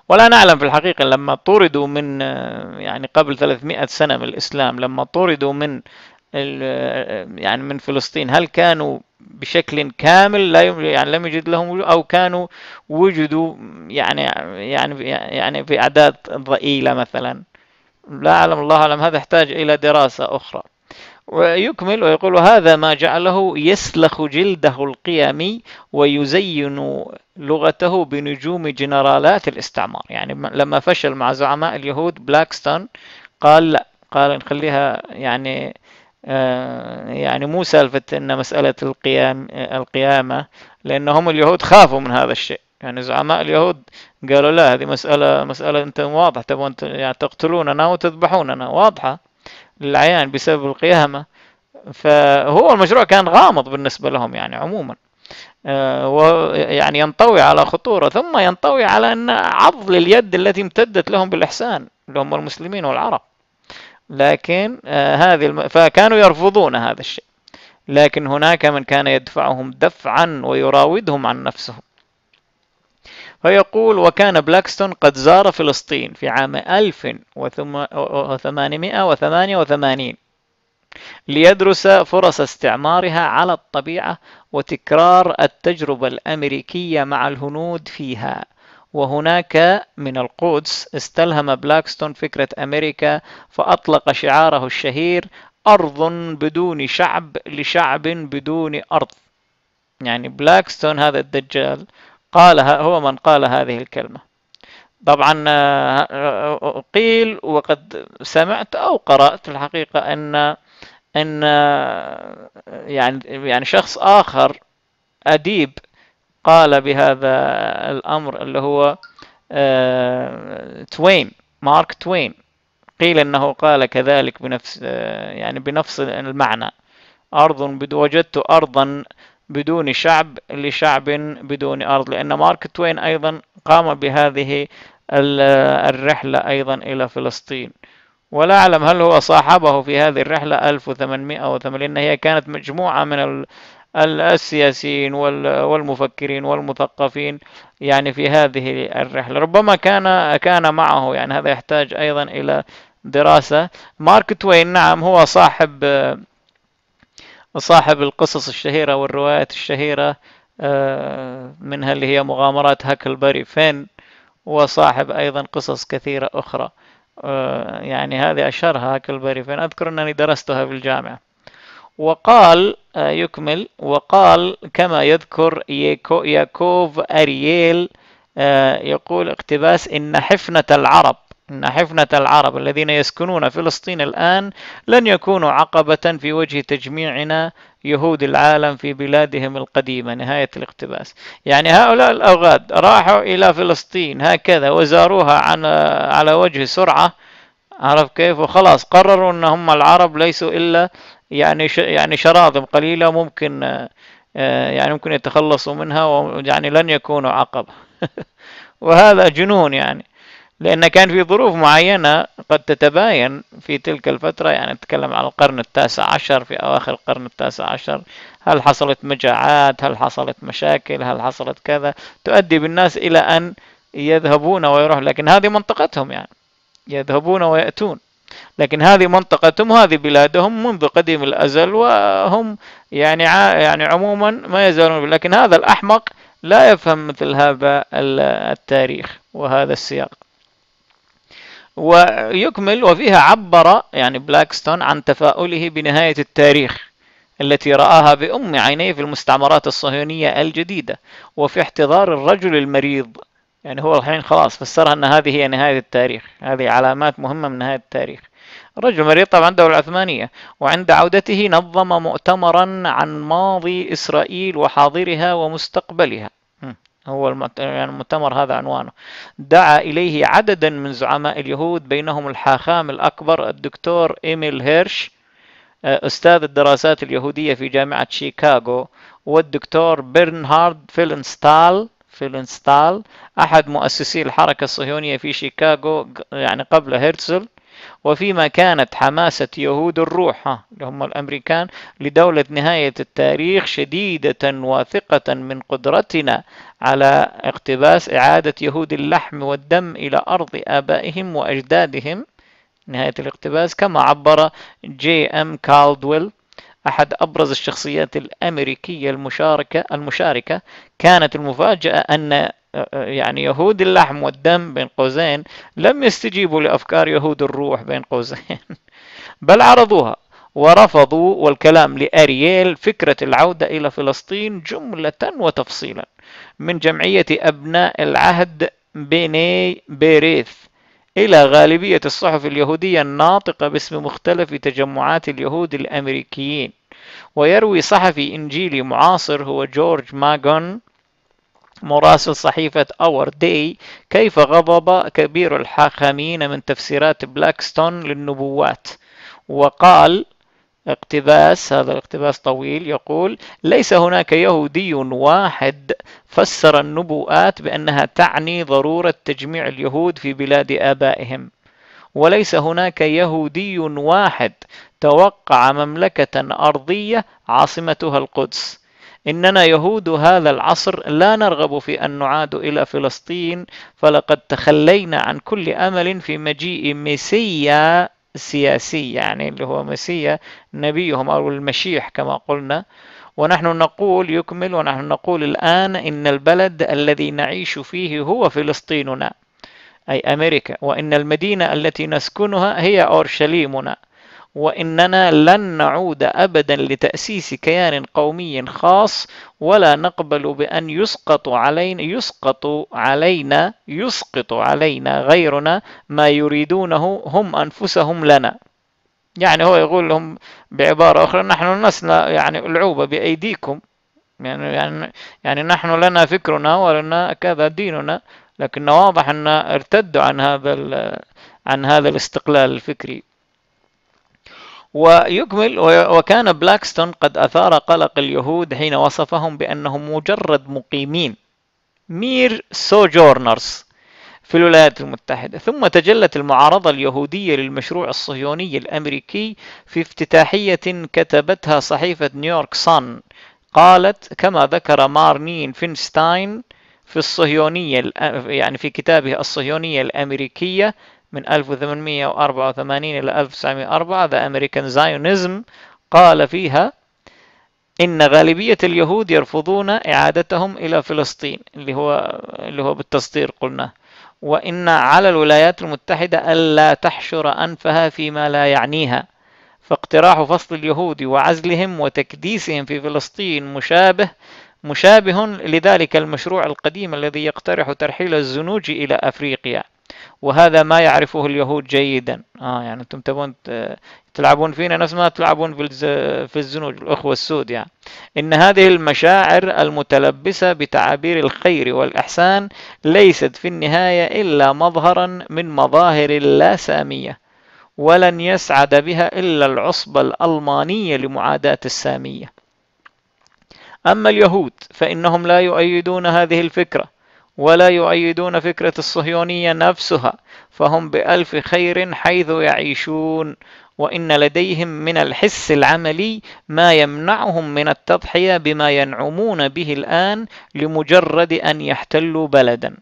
ولا نعلم في الحقيقة لما طردوا من آه، يعني قبل 300 سنة من الإسلام لما طردوا من يعني من فلسطين هل كانوا بشكل كامل لا يعني لم يجد لهم او كانوا وجدوا يعني يعني يعني في اعداد ضئيله مثلا لا اعلم الله اعلم هذا يحتاج الى دراسه اخرى ويكمل ويقول هذا ما جعله يسلخ جلده القيمي ويزين لغته بنجوم جنرالات الاستعمار يعني لما فشل مع زعماء اليهود بلاكستون قال لا قال نخليها يعني آه، يعني مو سالفة أن مسألة القيام القيامة لأن هم اليهود خافوا من هذا الشيء يعني زعماء اليهود قالوا لا هذه مسألة مسألة أنت واضح تبون يعني تقتلوننا وتذبحوننا واضحة للعيان بسبب القيامة فهو المشروع كان غامض بالنسبة لهم يعني عموما آه، ويعني ينطوي على خطورة ثم ينطوي على أن عضل اليد التي امتدت لهم بالإحسان اللي هم المسلمين والعرب لكن آه، هذه الم... فكانوا يرفضون هذا الشيء لكن هناك من كان يدفعهم دفعا ويراودهم عن نفسهم فيقول وكان بلاكستون قد زار فلسطين في عام 1888 ليدرس فرص استعمارها على الطبيعة وتكرار التجربة الأمريكية مع الهنود فيها وهناك من القدس استلهم بلاكستون فكرة أمريكا فأطلق شعاره الشهير أرض بدون شعب لشعب بدون أرض يعني بلاكستون هذا الدجال قالها هو من قال هذه الكلمة طبعا آه، قيل وقد سمعت أو قرأت الحقيقة أن أن آه، يعني يعني شخص آخر أديب قال بهذا الأمر اللي هو آه، توين مارك توين قيل أنه قال كذلك بنفس آه، يعني بنفس المعنى أرض وجدت أرضا بدون شعب لشعب بدون أرض لأن مارك توين أيضا قام بهذه آه، الرحلة أيضا إلى فلسطين ولا أعلم هل هو صاحبه في هذه الرحلة 1880 هي كانت مجموعة من السياسيين والمفكرين والمثقفين يعني في هذه الرحلة ربما كان كان معه يعني هذا يحتاج أيضا إلى دراسة مارك توين نعم هو صاحب صاحب القصص الشهيرة والروايات الشهيرة آه، منها اللي هي مغامرات هاكلبري فين وصاحب أيضا قصص كثيرة أخرى آه، يعني هذه أشهرها هاكلبري فين أذكر أنني درستها في الجامعة وقال آه، يكمل وقال كما يذكر ياكو ياكوف أرييل آه، يقول اقتباس إن حفنة العرب إن حفنة العرب الذين يسكنون فلسطين الآن لن يكونوا عقبة في وجه تجميعنا يهود العالم في بلادهم القديمة نهاية الاقتباس يعني هؤلاء الأوغاد راحوا إلى فلسطين هكذا وزاروها عن على وجه سرعة عرف كيف وخلاص قرروا أن هم العرب ليسوا إلا يعني يعني شراذم قليلة ممكن آه، آه، يعني ممكن يتخلصوا منها ويعني لن يكونوا عقبة وهذا جنون يعني لأن كان في ظروف معينة قد تتباين في تلك الفترة يعني نتكلم عن القرن التاسع عشر في أواخر القرن التاسع عشر هل حصلت مجاعات هل حصلت مشاكل هل حصلت كذا تؤدي بالناس إلى أن يذهبون ويروح لكن هذه منطقتهم يعني يذهبون ويأتون لكن هذه منطقتهم وهذه بلادهم منذ قديم الأزل وهم يعني يعني عموما ما يزالون لكن هذا الأحمق لا يفهم مثل هذا التاريخ وهذا السياق ويكمل وفيها عبر يعني بلاكستون عن تفاؤله بنهاية التاريخ التي رآها بأم عينيه في المستعمرات الصهيونية الجديدة وفي احتضار الرجل المريض يعني هو الحين خلاص فسرها أن هذه هي نهاية التاريخ هذه علامات مهمة من نهاية التاريخ الرجل مريض طبعا الدولة العثمانية وعند عودته نظم مؤتمرا عن ماضي إسرائيل وحاضرها ومستقبلها هو يعني المؤتمر هذا عنوانه دعا إليه عددا من زعماء اليهود بينهم الحاخام الأكبر الدكتور إيميل هيرش آه، أستاذ الدراسات اليهودية في جامعة شيكاغو والدكتور برنهارد فيلنستال في الانستال أحد مؤسسي الحركة الصهيونية في شيكاغو يعني قبل هرتزل وفيما كانت حماسة يهود الروح ها اللي هم الأمريكان لدولة نهاية التاريخ شديدة واثقة من قدرتنا على اقتباس إعادة يهود اللحم والدم إلى أرض آبائهم وأجدادهم نهاية الاقتباس كما عبر جي أم كالدويل أحد أبرز الشخصيات الأمريكية المشاركة المشاركة كانت المفاجأة أن آه، آه، يعني يهود اللحم والدم بين قوسين لم يستجيبوا لأفكار يهود الروح بين قوسين بل عرضوها ورفضوا والكلام لأرييل فكرة العودة إلى فلسطين جملة وتفصيلا من جمعية أبناء العهد بيني بيريث إلى غالبية الصحف اليهودية الناطقة باسم مختلف تجمعات اليهود الأمريكيين ويروي صحفي إنجيلي معاصر هو جورج ماغون مراسل صحيفة اور داي كيف غضب كبير الحاخامين من تفسيرات بلاكستون للنبوات وقال اقتباس هذا الاقتباس طويل يقول ليس هناك يهودي واحد فسر النبوءات بأنها تعني ضرورة تجميع اليهود في بلاد آبائهم وليس هناك يهودي واحد توقع مملكة أرضية عاصمتها القدس إننا يهود هذا العصر لا نرغب في أن نعاد إلى فلسطين فلقد تخلينا عن كل أمل في مجيء ميسيا سياسي يعني اللي هو مسيا نبيهم أو المشيح كما قلنا ونحن نقول يكمل ونحن نقول الآن إن البلد الذي نعيش فيه هو فلسطيننا أي أمريكا وإن المدينة التي نسكنها هي أورشليمنا وإننا لن نعود أبدا لتأسيس كيان قومي خاص ولا نقبل بأن يسقط علينا يسقط علينا يسقط علينا غيرنا ما يريدونه هم أنفسهم لنا يعني هو يقول لهم بعبارة أخرى نحن لسنا يعني ألعوبة بأيديكم يعني, يعني, يعني نحن لنا فكرنا ولنا كذا ديننا لكن واضح أن ارتدوا عن هذا عن هذا الاستقلال الفكري ويكمل وكان بلاكستون قد أثار قلق اليهود حين وصفهم بأنهم مجرد مقيمين مير سوجورنرز في الولايات المتحدة ثم تجلت المعارضة اليهودية للمشروع الصهيوني الأمريكي في افتتاحية كتبتها صحيفة نيويورك صن قالت كما ذكر مارنين فينستاين في الصهيونية يعني في كتابه الصهيونية الأمريكية من 1884 إلى 1904 ذا American Zionism قال فيها إن غالبية اليهود يرفضون إعادتهم إلى فلسطين اللي هو اللي هو بالتصدير قلنا وإن على الولايات المتحدة ألا تحشر أنفها فيما لا يعنيها فاقتراح فصل اليهود وعزلهم وتكديسهم في فلسطين مشابه مشابه لذلك المشروع القديم الذي يقترح ترحيل الزنوج إلى أفريقيا وهذا ما يعرفه اليهود جيدا اه يعني انتم تبون تلعبون فينا نفس ما تلعبون في في الزنوج الاخوه السود يعني ان هذه المشاعر المتلبسه بتعابير الخير والاحسان ليست في النهايه الا مظهرا من مظاهر سامية ولن يسعد بها الا العصبه الالمانيه لمعاداه الساميه اما اليهود فانهم لا يؤيدون هذه الفكره ولا يؤيدون فكرة الصهيونية نفسها فهم بألف خير حيث يعيشون وإن لديهم من الحس العملي ما يمنعهم من التضحية بما ينعمون به الآن لمجرد أن يحتلوا بلدا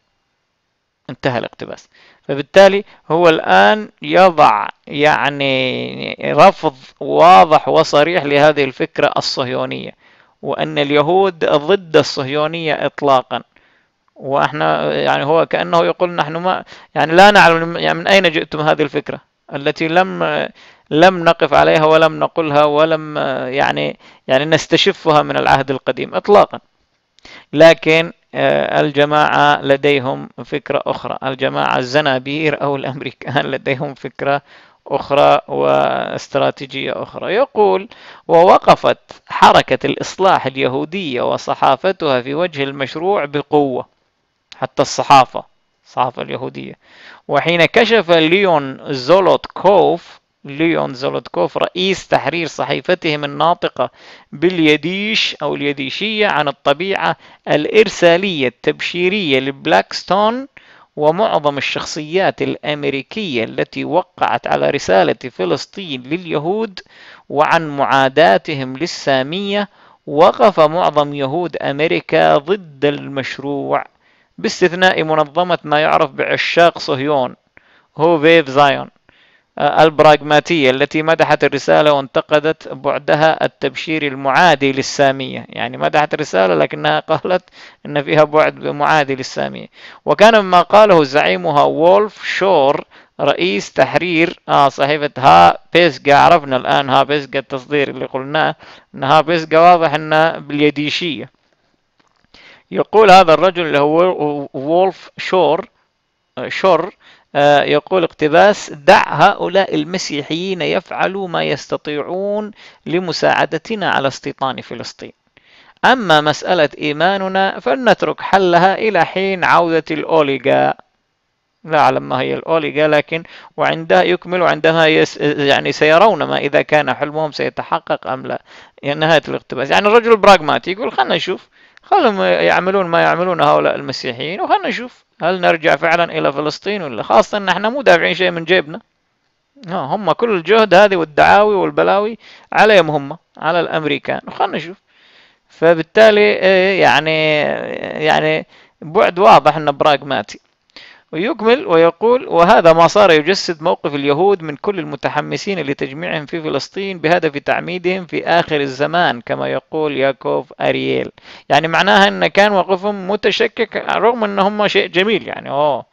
انتهى الاقتباس فبالتالي هو الآن يضع يعني رفض واضح وصريح لهذه الفكرة الصهيونية وأن اليهود ضد الصهيونية إطلاقا واحنا يعني هو كانه يقول نحن ما يعني لا نعلم يعني من اين جئتم هذه الفكره التي لم لم نقف عليها ولم نقلها ولم يعني يعني نستشفها من العهد القديم اطلاقا لكن آه، الجماعة لديهم فكرة أخرى الجماعة الزنابير أو الأمريكان لديهم فكرة أخرى واستراتيجية أخرى يقول ووقفت حركة الإصلاح اليهودية وصحافتها في وجه المشروع بقوة حتى الصحافة الصحافة اليهودية وحين كشف ليون زولوتكوف ليون زولوتكوف رئيس تحرير صحيفتهم الناطقة باليديش أو اليديشية عن الطبيعة الإرسالية التبشيرية لبلاكستون ومعظم الشخصيات الأمريكية التي وقعت على رسالة فلسطين لليهود وعن معاداتهم للسامية وقف معظم يهود أمريكا ضد المشروع باستثناء منظمة ما يعرف بعشاق صهيون هو فيف زايون آه، البراغماتية التي مدحت الرسالة وانتقدت بعدها التبشيري المعادي للسامية يعني مدحت الرسالة لكنها قالت أن فيها بعد معادي للسامية وكان مما قاله زعيمها وولف شور رئيس تحرير آه صحيفة ها بيسكا عرفنا الآن ها بيسكا التصدير اللي قلناه أن ها بيسكا واضح أنها باليديشية يقول هذا الرجل اللي هو وولف شور شور آه، يقول اقتباس دع هؤلاء المسيحيين يفعلوا ما يستطيعون لمساعدتنا على استيطان فلسطين أما مسألة إيماننا فلنترك حلها إلى حين عودة الأوليغا لا أعلم ما هي الأوليغا لكن وعندها يكمل وعندها يس يعني سيرون ما إذا كان حلمهم سيتحقق أم لا يعني نهاية الاقتباس يعني الرجل براغماتي يقول خلنا نشوف خلهم يعملون ما يعملون هؤلاء المسيحيين وخلنا نشوف هل نرجع فعلا إلى فلسطين ولا خاصة إن إحنا مو دافعين شيء من جيبنا هم كل الجهد هذه والدعاوي والبلاوي عليهم هم على الأمريكان وخلنا نشوف فبالتالي إيه، يعني يعني بعد واضح انه براغماتي ويكمل ويقول وهذا ما صار يجسد موقف اليهود من كل المتحمسين لتجميعهم في فلسطين بهدف تعميدهم في آخر الزمان كما يقول ياكوف أرييل يعني معناها أن كان موقفهم متشكك رغم أنهم شيء جميل يعني أوه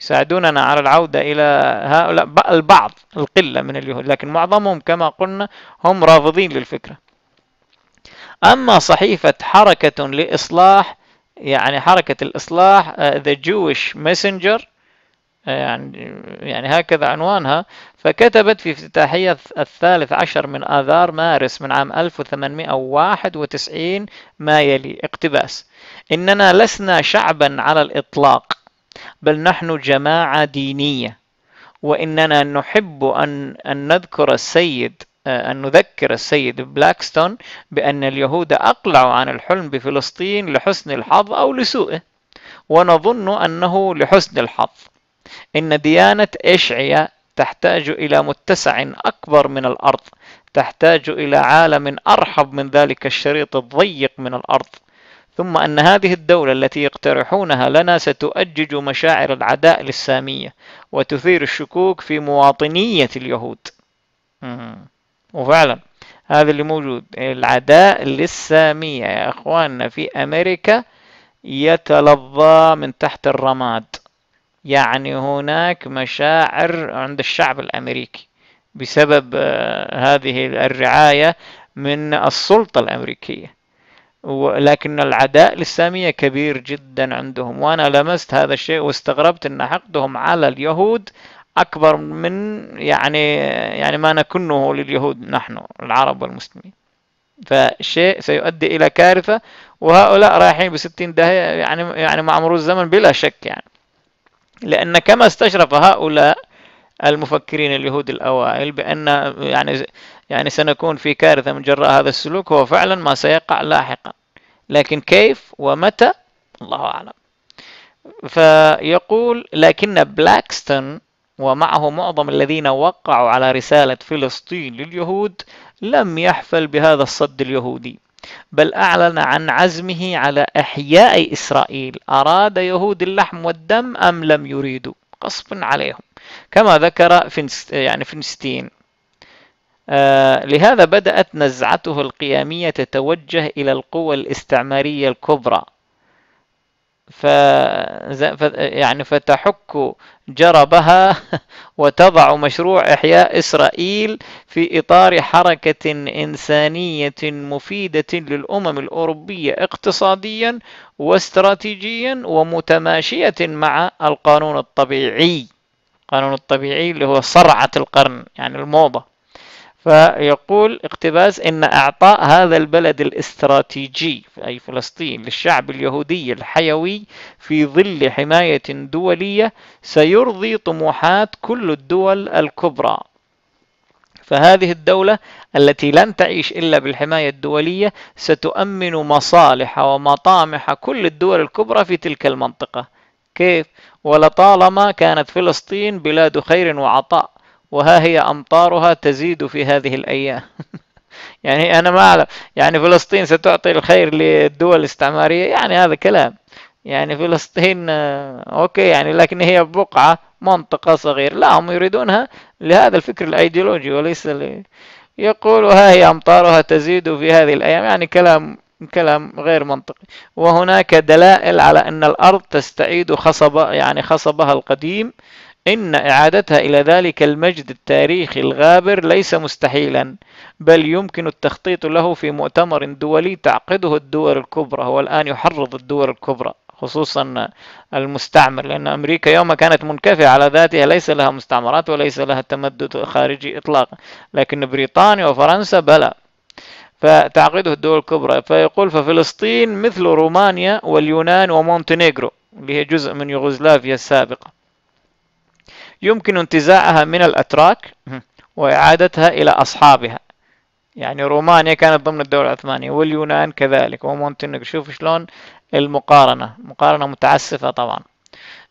يساعدوننا على العودة إلى هؤلاء البعض القلة من اليهود لكن معظمهم كما قلنا هم رافضين للفكرة أما صحيفة حركة لإصلاح يعني حركة الإصلاح آه، The Jewish Messenger آه، يعني يعني هكذا عنوانها فكتبت في افتتاحية الثالث عشر من آذار مارس من عام 1891 ما يلي اقتباس إننا لسنا شعبا على الإطلاق بل نحن جماعة دينية وإننا نحب أن, أن نذكر السيد آه، أن نذكر السيد بلاكستون بأن اليهود أقلعوا عن الحلم بفلسطين لحسن الحظ أو لسوءه ونظن أنه لحسن الحظ إن ديانة إشعيا تحتاج إلى متسع أكبر من الأرض تحتاج إلى عالم أرحب من ذلك الشريط الضيق من الأرض ثم أن هذه الدولة التي يقترحونها لنا ستؤجج مشاعر العداء للسامية وتثير الشكوك في مواطنية اليهود. وفعلا هذا اللي موجود العداء للسامية يا اخواننا في امريكا يتلظى من تحت الرماد يعني هناك مشاعر عند الشعب الامريكي بسبب آه، هذه الرعاية من السلطة الامريكية ولكن العداء للسامية كبير جدا عندهم وأنا لمست هذا الشيء واستغربت أن حقدهم على اليهود أكبر من يعني يعني ما نكنه لليهود نحن العرب والمسلمين فشيء سيؤدي إلى كارثة وهؤلاء رايحين بستين داهية يعني يعني مع مرور الزمن بلا شك يعني لأن كما استشرف هؤلاء المفكرين اليهود الأوائل بأن يعني يعني سنكون في كارثة من جراء هذا السلوك هو فعلا ما سيقع لاحقا لكن كيف ومتى الله أعلم فيقول لكن بلاكستون ومعه معظم الذين وقعوا على رسالة فلسطين لليهود لم يحفل بهذا الصد اليهودي بل أعلن عن عزمه على إحياء إسرائيل أراد يهود اللحم والدم أم لم يريدوا غصب عليهم كما ذكر يعني فنستين آه لهذا بدأت نزعته القيامية تتوجه إلى القوى الاستعمارية الكبرى ف يعني فتحك جربها وتضع مشروع إحياء إسرائيل في إطار حركة إنسانية مفيدة للأمم الأوروبية اقتصاديا واستراتيجيا ومتماشية مع القانون الطبيعي القانون الطبيعي اللي هو صرعة القرن يعني الموضة فيقول اقتباس ان اعطاء هذا البلد الاستراتيجي اي فلسطين للشعب اليهودي الحيوي في ظل حمايه دوليه سيرضي طموحات كل الدول الكبرى فهذه الدولة التي لن تعيش إلا بالحماية الدولية ستؤمن مصالح ومطامح كل الدول الكبرى في تلك المنطقة كيف؟ ولطالما كانت فلسطين بلاد خير وعطاء وها هي أمطارها تزيد في هذه الأيام يعني أنا ما أعلم يعني فلسطين ستعطي الخير للدول الاستعمارية يعني هذا كلام يعني فلسطين آه، أوكي يعني لكن هي بقعة منطقة صغيرة لا هم يريدونها لهذا الفكر الأيديولوجي وليس لي يقول ها هي أمطارها تزيد في هذه الأيام يعني كلام كلام غير منطقي وهناك دلائل على أن الأرض تستعيد خصبة يعني خصبها القديم إن إعادتها إلى ذلك المجد التاريخي الغابر ليس مستحيلا بل يمكن التخطيط له في مؤتمر دولي تعقده الدول الكبرى هو الآن يحرض الدول الكبرى خصوصا المستعمر لأن أمريكا يوم كانت منكفئة على ذاتها ليس لها مستعمرات وليس لها تمدد خارجي إطلاقا لكن بريطانيا وفرنسا بلى فتعقده الدول الكبرى فيقول ففلسطين مثل رومانيا واليونان ومونتينيغرو اللي هي جزء من يوغوسلافيا السابقة يمكن انتزاعها من الأتراك وإعادتها إلى أصحابها يعني رومانيا كانت ضمن الدولة العثمانية واليونان كذلك ومونتينيغرو شوف شلون المقارنة مقارنة متعسفة طبعا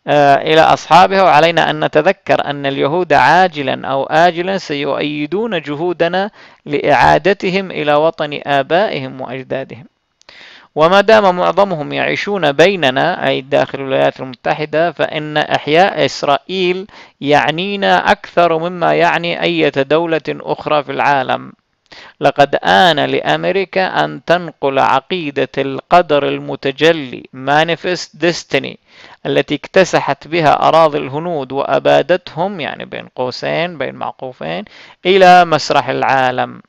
آه، إلى أصحابها وعلينا أن نتذكر أن اليهود عاجلا أو آجلا سيؤيدون جهودنا لإعادتهم إلى وطن آبائهم وأجدادهم وما دام معظمهم يعيشون بيننا أي داخل الولايات المتحدة فإن إحياء إسرائيل يعنينا أكثر مما يعني أي دولة أخرى في العالم لقد آن لأمريكا أن تنقل عقيدة القدر المتجلي Manifest Destiny التي اكتسحت بها أراضي الهنود وأبادتهم يعني بين قوسين بين معقوفين إلى مسرح العالم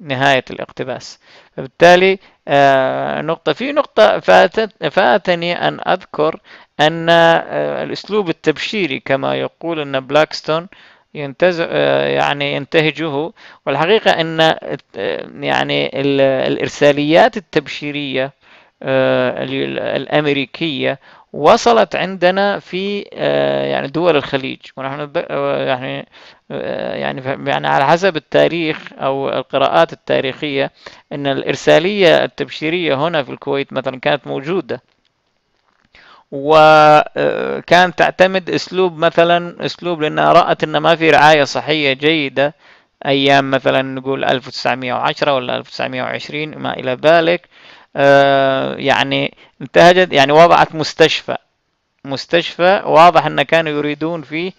نهاية الاقتباس فبالتالي آه، نقطة في نقطة فاتت فاتني أن أذكر أن آه، الأسلوب التبشيري كما يقول أن بلاكستون ينتز آه، يعني ينتهجه والحقيقة أن يعني الإرساليات التبشيرية الأمريكية وصلت عندنا في يعني دول الخليج ونحن يعني يعني يعني على حسب التاريخ أو القراءات التاريخية أن الإرسالية التبشيرية هنا في الكويت مثلا كانت موجودة وكانت آه، تعتمد أسلوب مثلا أسلوب لأنها رأت أن ما في رعاية صحية جيدة أيام مثلا نقول 1910 ولا 1920 ما إلى ذلك آه، يعني انتهجت يعني وضعت مستشفى مستشفى واضح أن كانوا يريدون فيه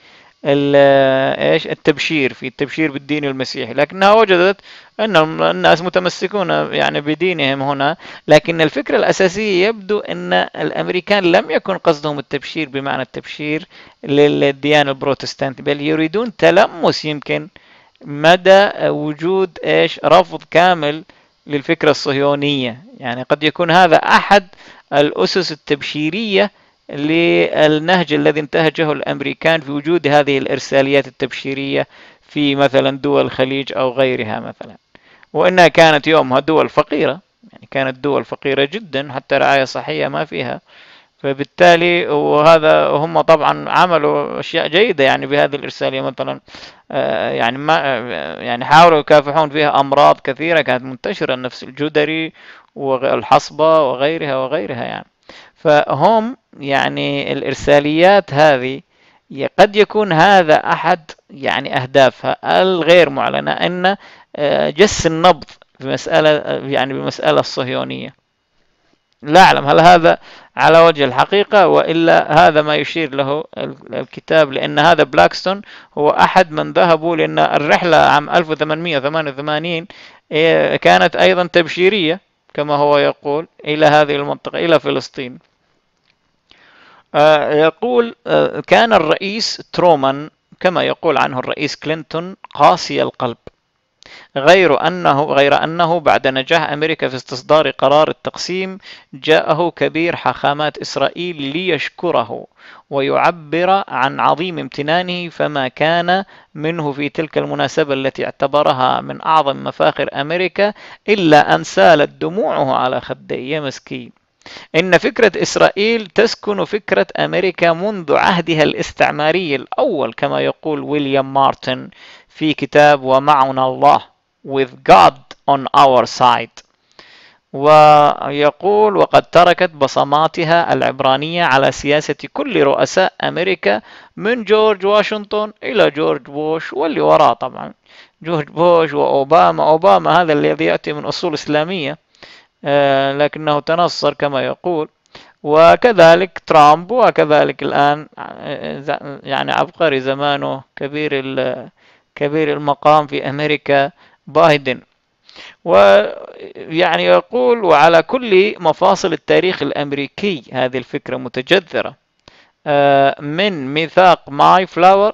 ايش التبشير في التبشير بالدين المسيحي لكنها وجدت ان الناس متمسكون يعني بدينهم هنا لكن الفكره الاساسيه يبدو ان الامريكان لم يكن قصدهم التبشير بمعنى التبشير للديانه البروتستانت بل يريدون تلمس يمكن مدى وجود ايش رفض كامل للفكره الصهيونيه يعني قد يكون هذا احد الاسس التبشيريه للنهج الذي انتهجه الأمريكان في وجود هذه الإرساليات التبشيرية في مثلا دول الخليج أو غيرها مثلا وإنها كانت يومها دول فقيرة يعني كانت دول فقيرة جدا حتى رعاية صحية ما فيها فبالتالي وهذا هم طبعا عملوا اشياء جيده يعني بهذه الارساليه مثلا آه، يعني ما آه، يعني حاولوا يكافحون فيها امراض كثيره كانت منتشره نفس الجدري والحصبه وغيرها وغيرها يعني فهم يعني الإرساليات هذه قد يكون هذا أحد يعني أهدافها الغير معلنة أن آه، جس النبض بمسألة يعني بمسألة الصهيونية لا أعلم هل هذا على وجه الحقيقة وإلا هذا ما يشير له الكتاب لأن هذا بلاكستون هو أحد من ذهبوا لأن الرحلة عام 1888 آه، كانت أيضا تبشيرية كما هو يقول إلى هذه المنطقة إلى فلسطين آه، يقول آه، كان الرئيس ترومان كما يقول عنه الرئيس كلينتون قاسي القلب غير أنه غير أنه بعد نجاح أمريكا في استصدار قرار التقسيم جاءه كبير حاخامات إسرائيل ليشكره ويعبر عن عظيم امتنانه فما كان منه في تلك المناسبة التي اعتبرها من أعظم مفاخر أمريكا إلا أن سالت دموعه على خديه مسكين إن فكرة إسرائيل تسكن فكرة أمريكا منذ عهدها الاستعماري الأول كما يقول ويليام مارتن في كتاب ومعنا الله with God on our side ويقول وقد تركت بصماتها العبرانية على سياسة كل رؤساء أمريكا من جورج واشنطن إلى جورج بوش واللي وراه طبعا جورج بوش وأوباما أوباما هذا الذي يأتي من أصول إسلامية آه، لكنه تنصر كما يقول وكذلك ترامب وكذلك الآن آه، آه، يعني عبقري زمانه كبير كبير المقام في أمريكا بايدن ويعني يقول وعلى كل مفاصل التاريخ الأمريكي هذه الفكرة متجذرة من ميثاق ماي فلاور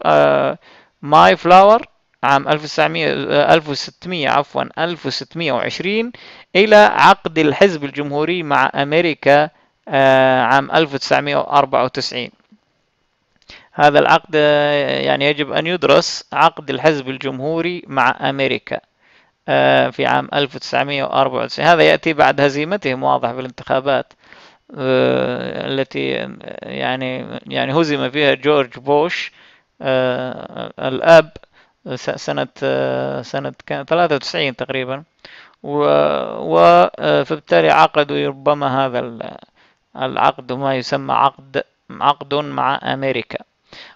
ماي فلاور عام 1900 1600 آه، عفوا 1620 إلى عقد الحزب الجمهوري مع أمريكا آه، عام 1994 هذا العقد آه، يعني يجب أن يدرس عقد الحزب الجمهوري مع أمريكا في عام 1994 هذا يأتي بعد هزيمتهم واضح في الانتخابات التي يعني يعني هزم فيها جورج بوش الأب سنة آه، سنة كان 93 تقريبا وبالتالي آه، عقدوا ربما هذا العقد ما يسمى عقد عقد مع أمريكا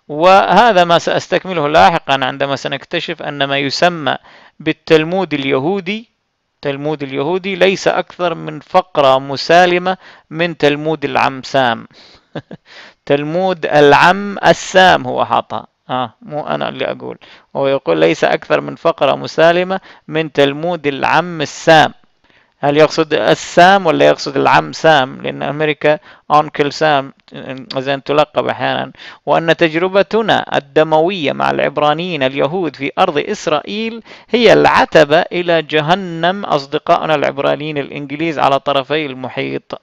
وهذا ما سأستكمله لاحقا عندما سنكتشف أن ما يسمى بالتلمود اليهودي تلمود اليهودي ليس أكثر من فقرة مسالمة من تلمود العم سام تلمود العم السام هو حاطها آه مو أنا اللي أقول وهو يقول ليس أكثر من فقرة مسالمة من تلمود العم السام هل يقصد السام ولا يقصد العم سام لأن أمريكا أونكل سام زين تلقب أحيانا وأن تجربتنا الدموية مع العبرانيين اليهود في أرض إسرائيل هي العتبة إلى جهنم أصدقائنا العبرانيين الإنجليز على طرفي المحيط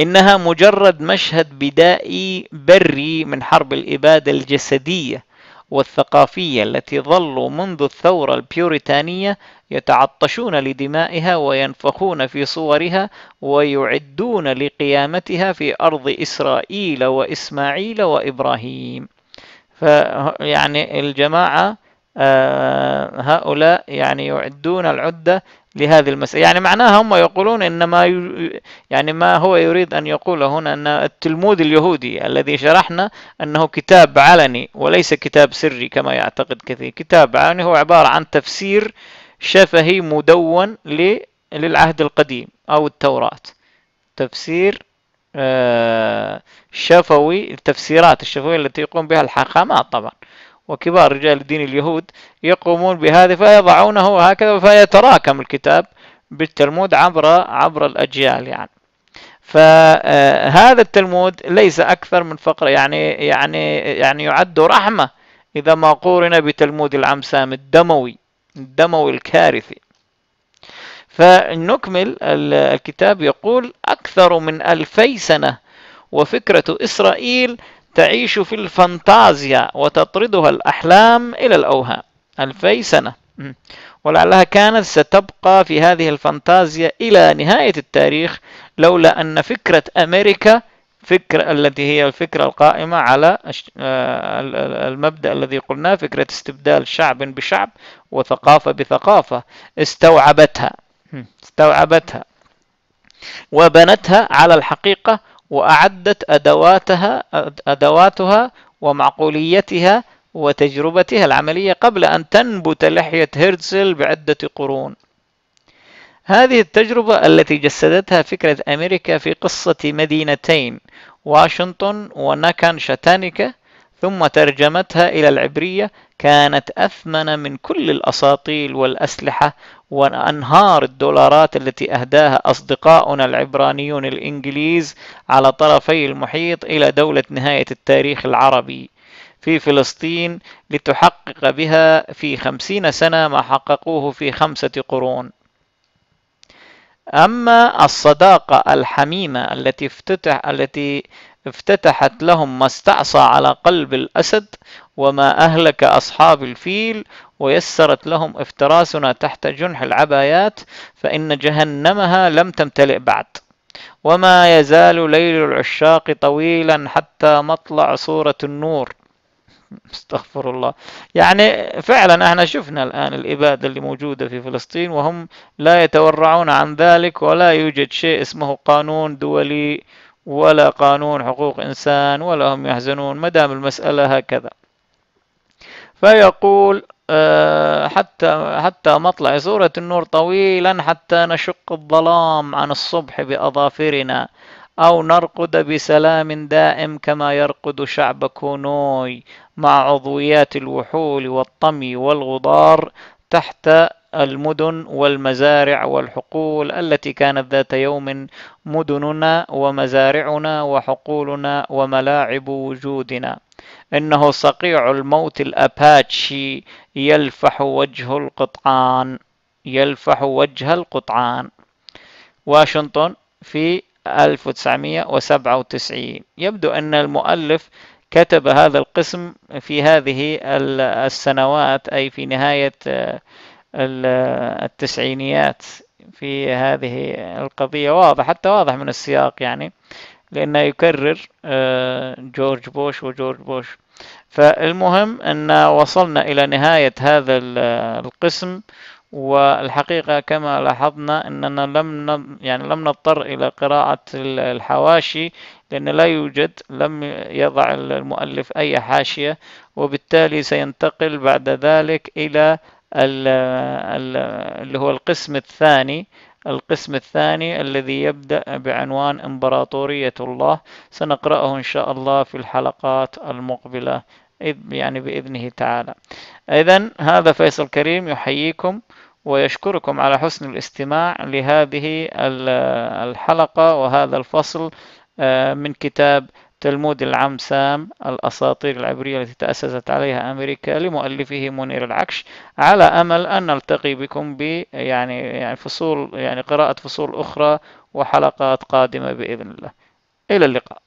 إنها مجرد مشهد بدائي بري من حرب الإبادة الجسدية والثقافية التي ظلوا منذ الثورة البيوريتانية يتعطشون لدمائها وينفخون في صورها ويعدون لقيامتها في أرض إسرائيل وإسماعيل وإبراهيم ف يعني الجماعة آه، هؤلاء يعني يعدون العدة لهذه المسألة يعني معناها هم يقولون إن ما ي... يعني ما هو يريد أن يقول هنا أن التلمود اليهودي الذي شرحنا أنه كتاب علني وليس كتاب سري كما يعتقد كثير كتاب علني هو عبارة عن تفسير شفهي مدون ل... للعهد القديم أو التوراة تفسير آه، شفوي التفسيرات الشفوية التي يقوم بها الحاخامات طبعا وكبار رجال الدين اليهود يقومون بهذا فيضعونه هكذا فيتراكم الكتاب بالتلمود عبر عبر الأجيال يعني فهذا آه، التلمود ليس أكثر من فقرة يعني يعني يعني يعد رحمة إذا ما قورن بتلمود العمسام الدموي الدموي الكارثي فنكمل الكتاب يقول أكثر من ألفي سنة وفكرة إسرائيل تعيش في الفانتازيا وتطردها الأحلام إلى الأوهام ألفي سنة ولعلها كانت ستبقى في هذه الفانتازيا إلى نهاية التاريخ لولا أن فكرة أمريكا فكرة التي هي الفكرة القائمة على آه، المبدأ الذي قلناه فكرة استبدال شعب بشعب وثقافة بثقافة استوعبتها استوعبتها وبنتها على الحقيقة وأعدت أدواتها أدواتها ومعقوليتها وتجربتها العملية قبل أن تنبت لحية هيرتزل بعدة قرون هذه التجربة التي جسدتها فكرة أمريكا في قصة مدينتين واشنطن وناكان شتانيكا ثم ترجمتها إلى العبرية كانت أثمن من كل الأساطيل والأسلحة وأنهار الدولارات التي أهداها أصدقاؤنا العبرانيون الإنجليز على طرفي المحيط إلى دولة نهاية التاريخ العربي في فلسطين لتحقق بها في خمسين سنة ما حققوه في خمسة قرون أما الصداقة الحميمة التي افتتح التي افتتحت لهم ما استعصى على قلب الأسد وما أهلك أصحاب الفيل ويسرت لهم افتراسنا تحت جنح العبايات فإن جهنمها لم تمتلئ بعد وما يزال ليل العشاق طويلا حتى مطلع صورة النور استغفر الله يعني فعلا احنا شفنا الآن الإبادة اللي موجودة في فلسطين وهم لا يتورعون عن ذلك ولا يوجد شيء اسمه قانون دولي ولا قانون حقوق إنسان ولا هم يحزنون ما دام المسألة هكذا فيقول آه، حتى حتى مطلع سورة النور طويلا حتى نشق الظلام عن الصبح بأظافرنا أو نرقد بسلام دائم كما يرقد شعب كونوي مع عضويات الوحول والطمي والغضار تحت المدن والمزارع والحقول التي كانت ذات يوم مدننا ومزارعنا وحقولنا وملاعب وجودنا إنه صقيع الموت الأباتشي يلفح وجه القطعان يلفح وجه القطعان واشنطن في 1997 يبدو أن المؤلف كتب هذا القسم في هذه السنوات أي في نهاية التسعينيات في هذه القضية واضح حتى واضح من السياق يعني لأنه يكرر آه، جورج بوش وجورج بوش فالمهم أن وصلنا إلى نهاية هذا القسم والحقيقة كما لاحظنا أننا لم يعني لم نضطر إلى قراءة الحواشي لأن لا يوجد لم يضع المؤلف أي حاشية وبالتالي سينتقل بعد ذلك إلى اللي هو القسم الثاني القسم الثاني الذي يبدأ بعنوان إمبراطورية الله سنقرأه إن شاء الله في الحلقات المقبلة يعني بإذنه تعالى إذا هذا فيصل كريم يحييكم ويشكركم على حسن الاستماع لهذه الحلقة وهذا الفصل آه، من كتاب تلمود العم سام الأساطير العبرية التي تأسست عليها أمريكا لمؤلفه منير العكش على أمل أن نلتقي بكم ب يعني يعني فصول يعني قراءة فصول أخرى وحلقات قادمة بإذن الله إلى اللقاء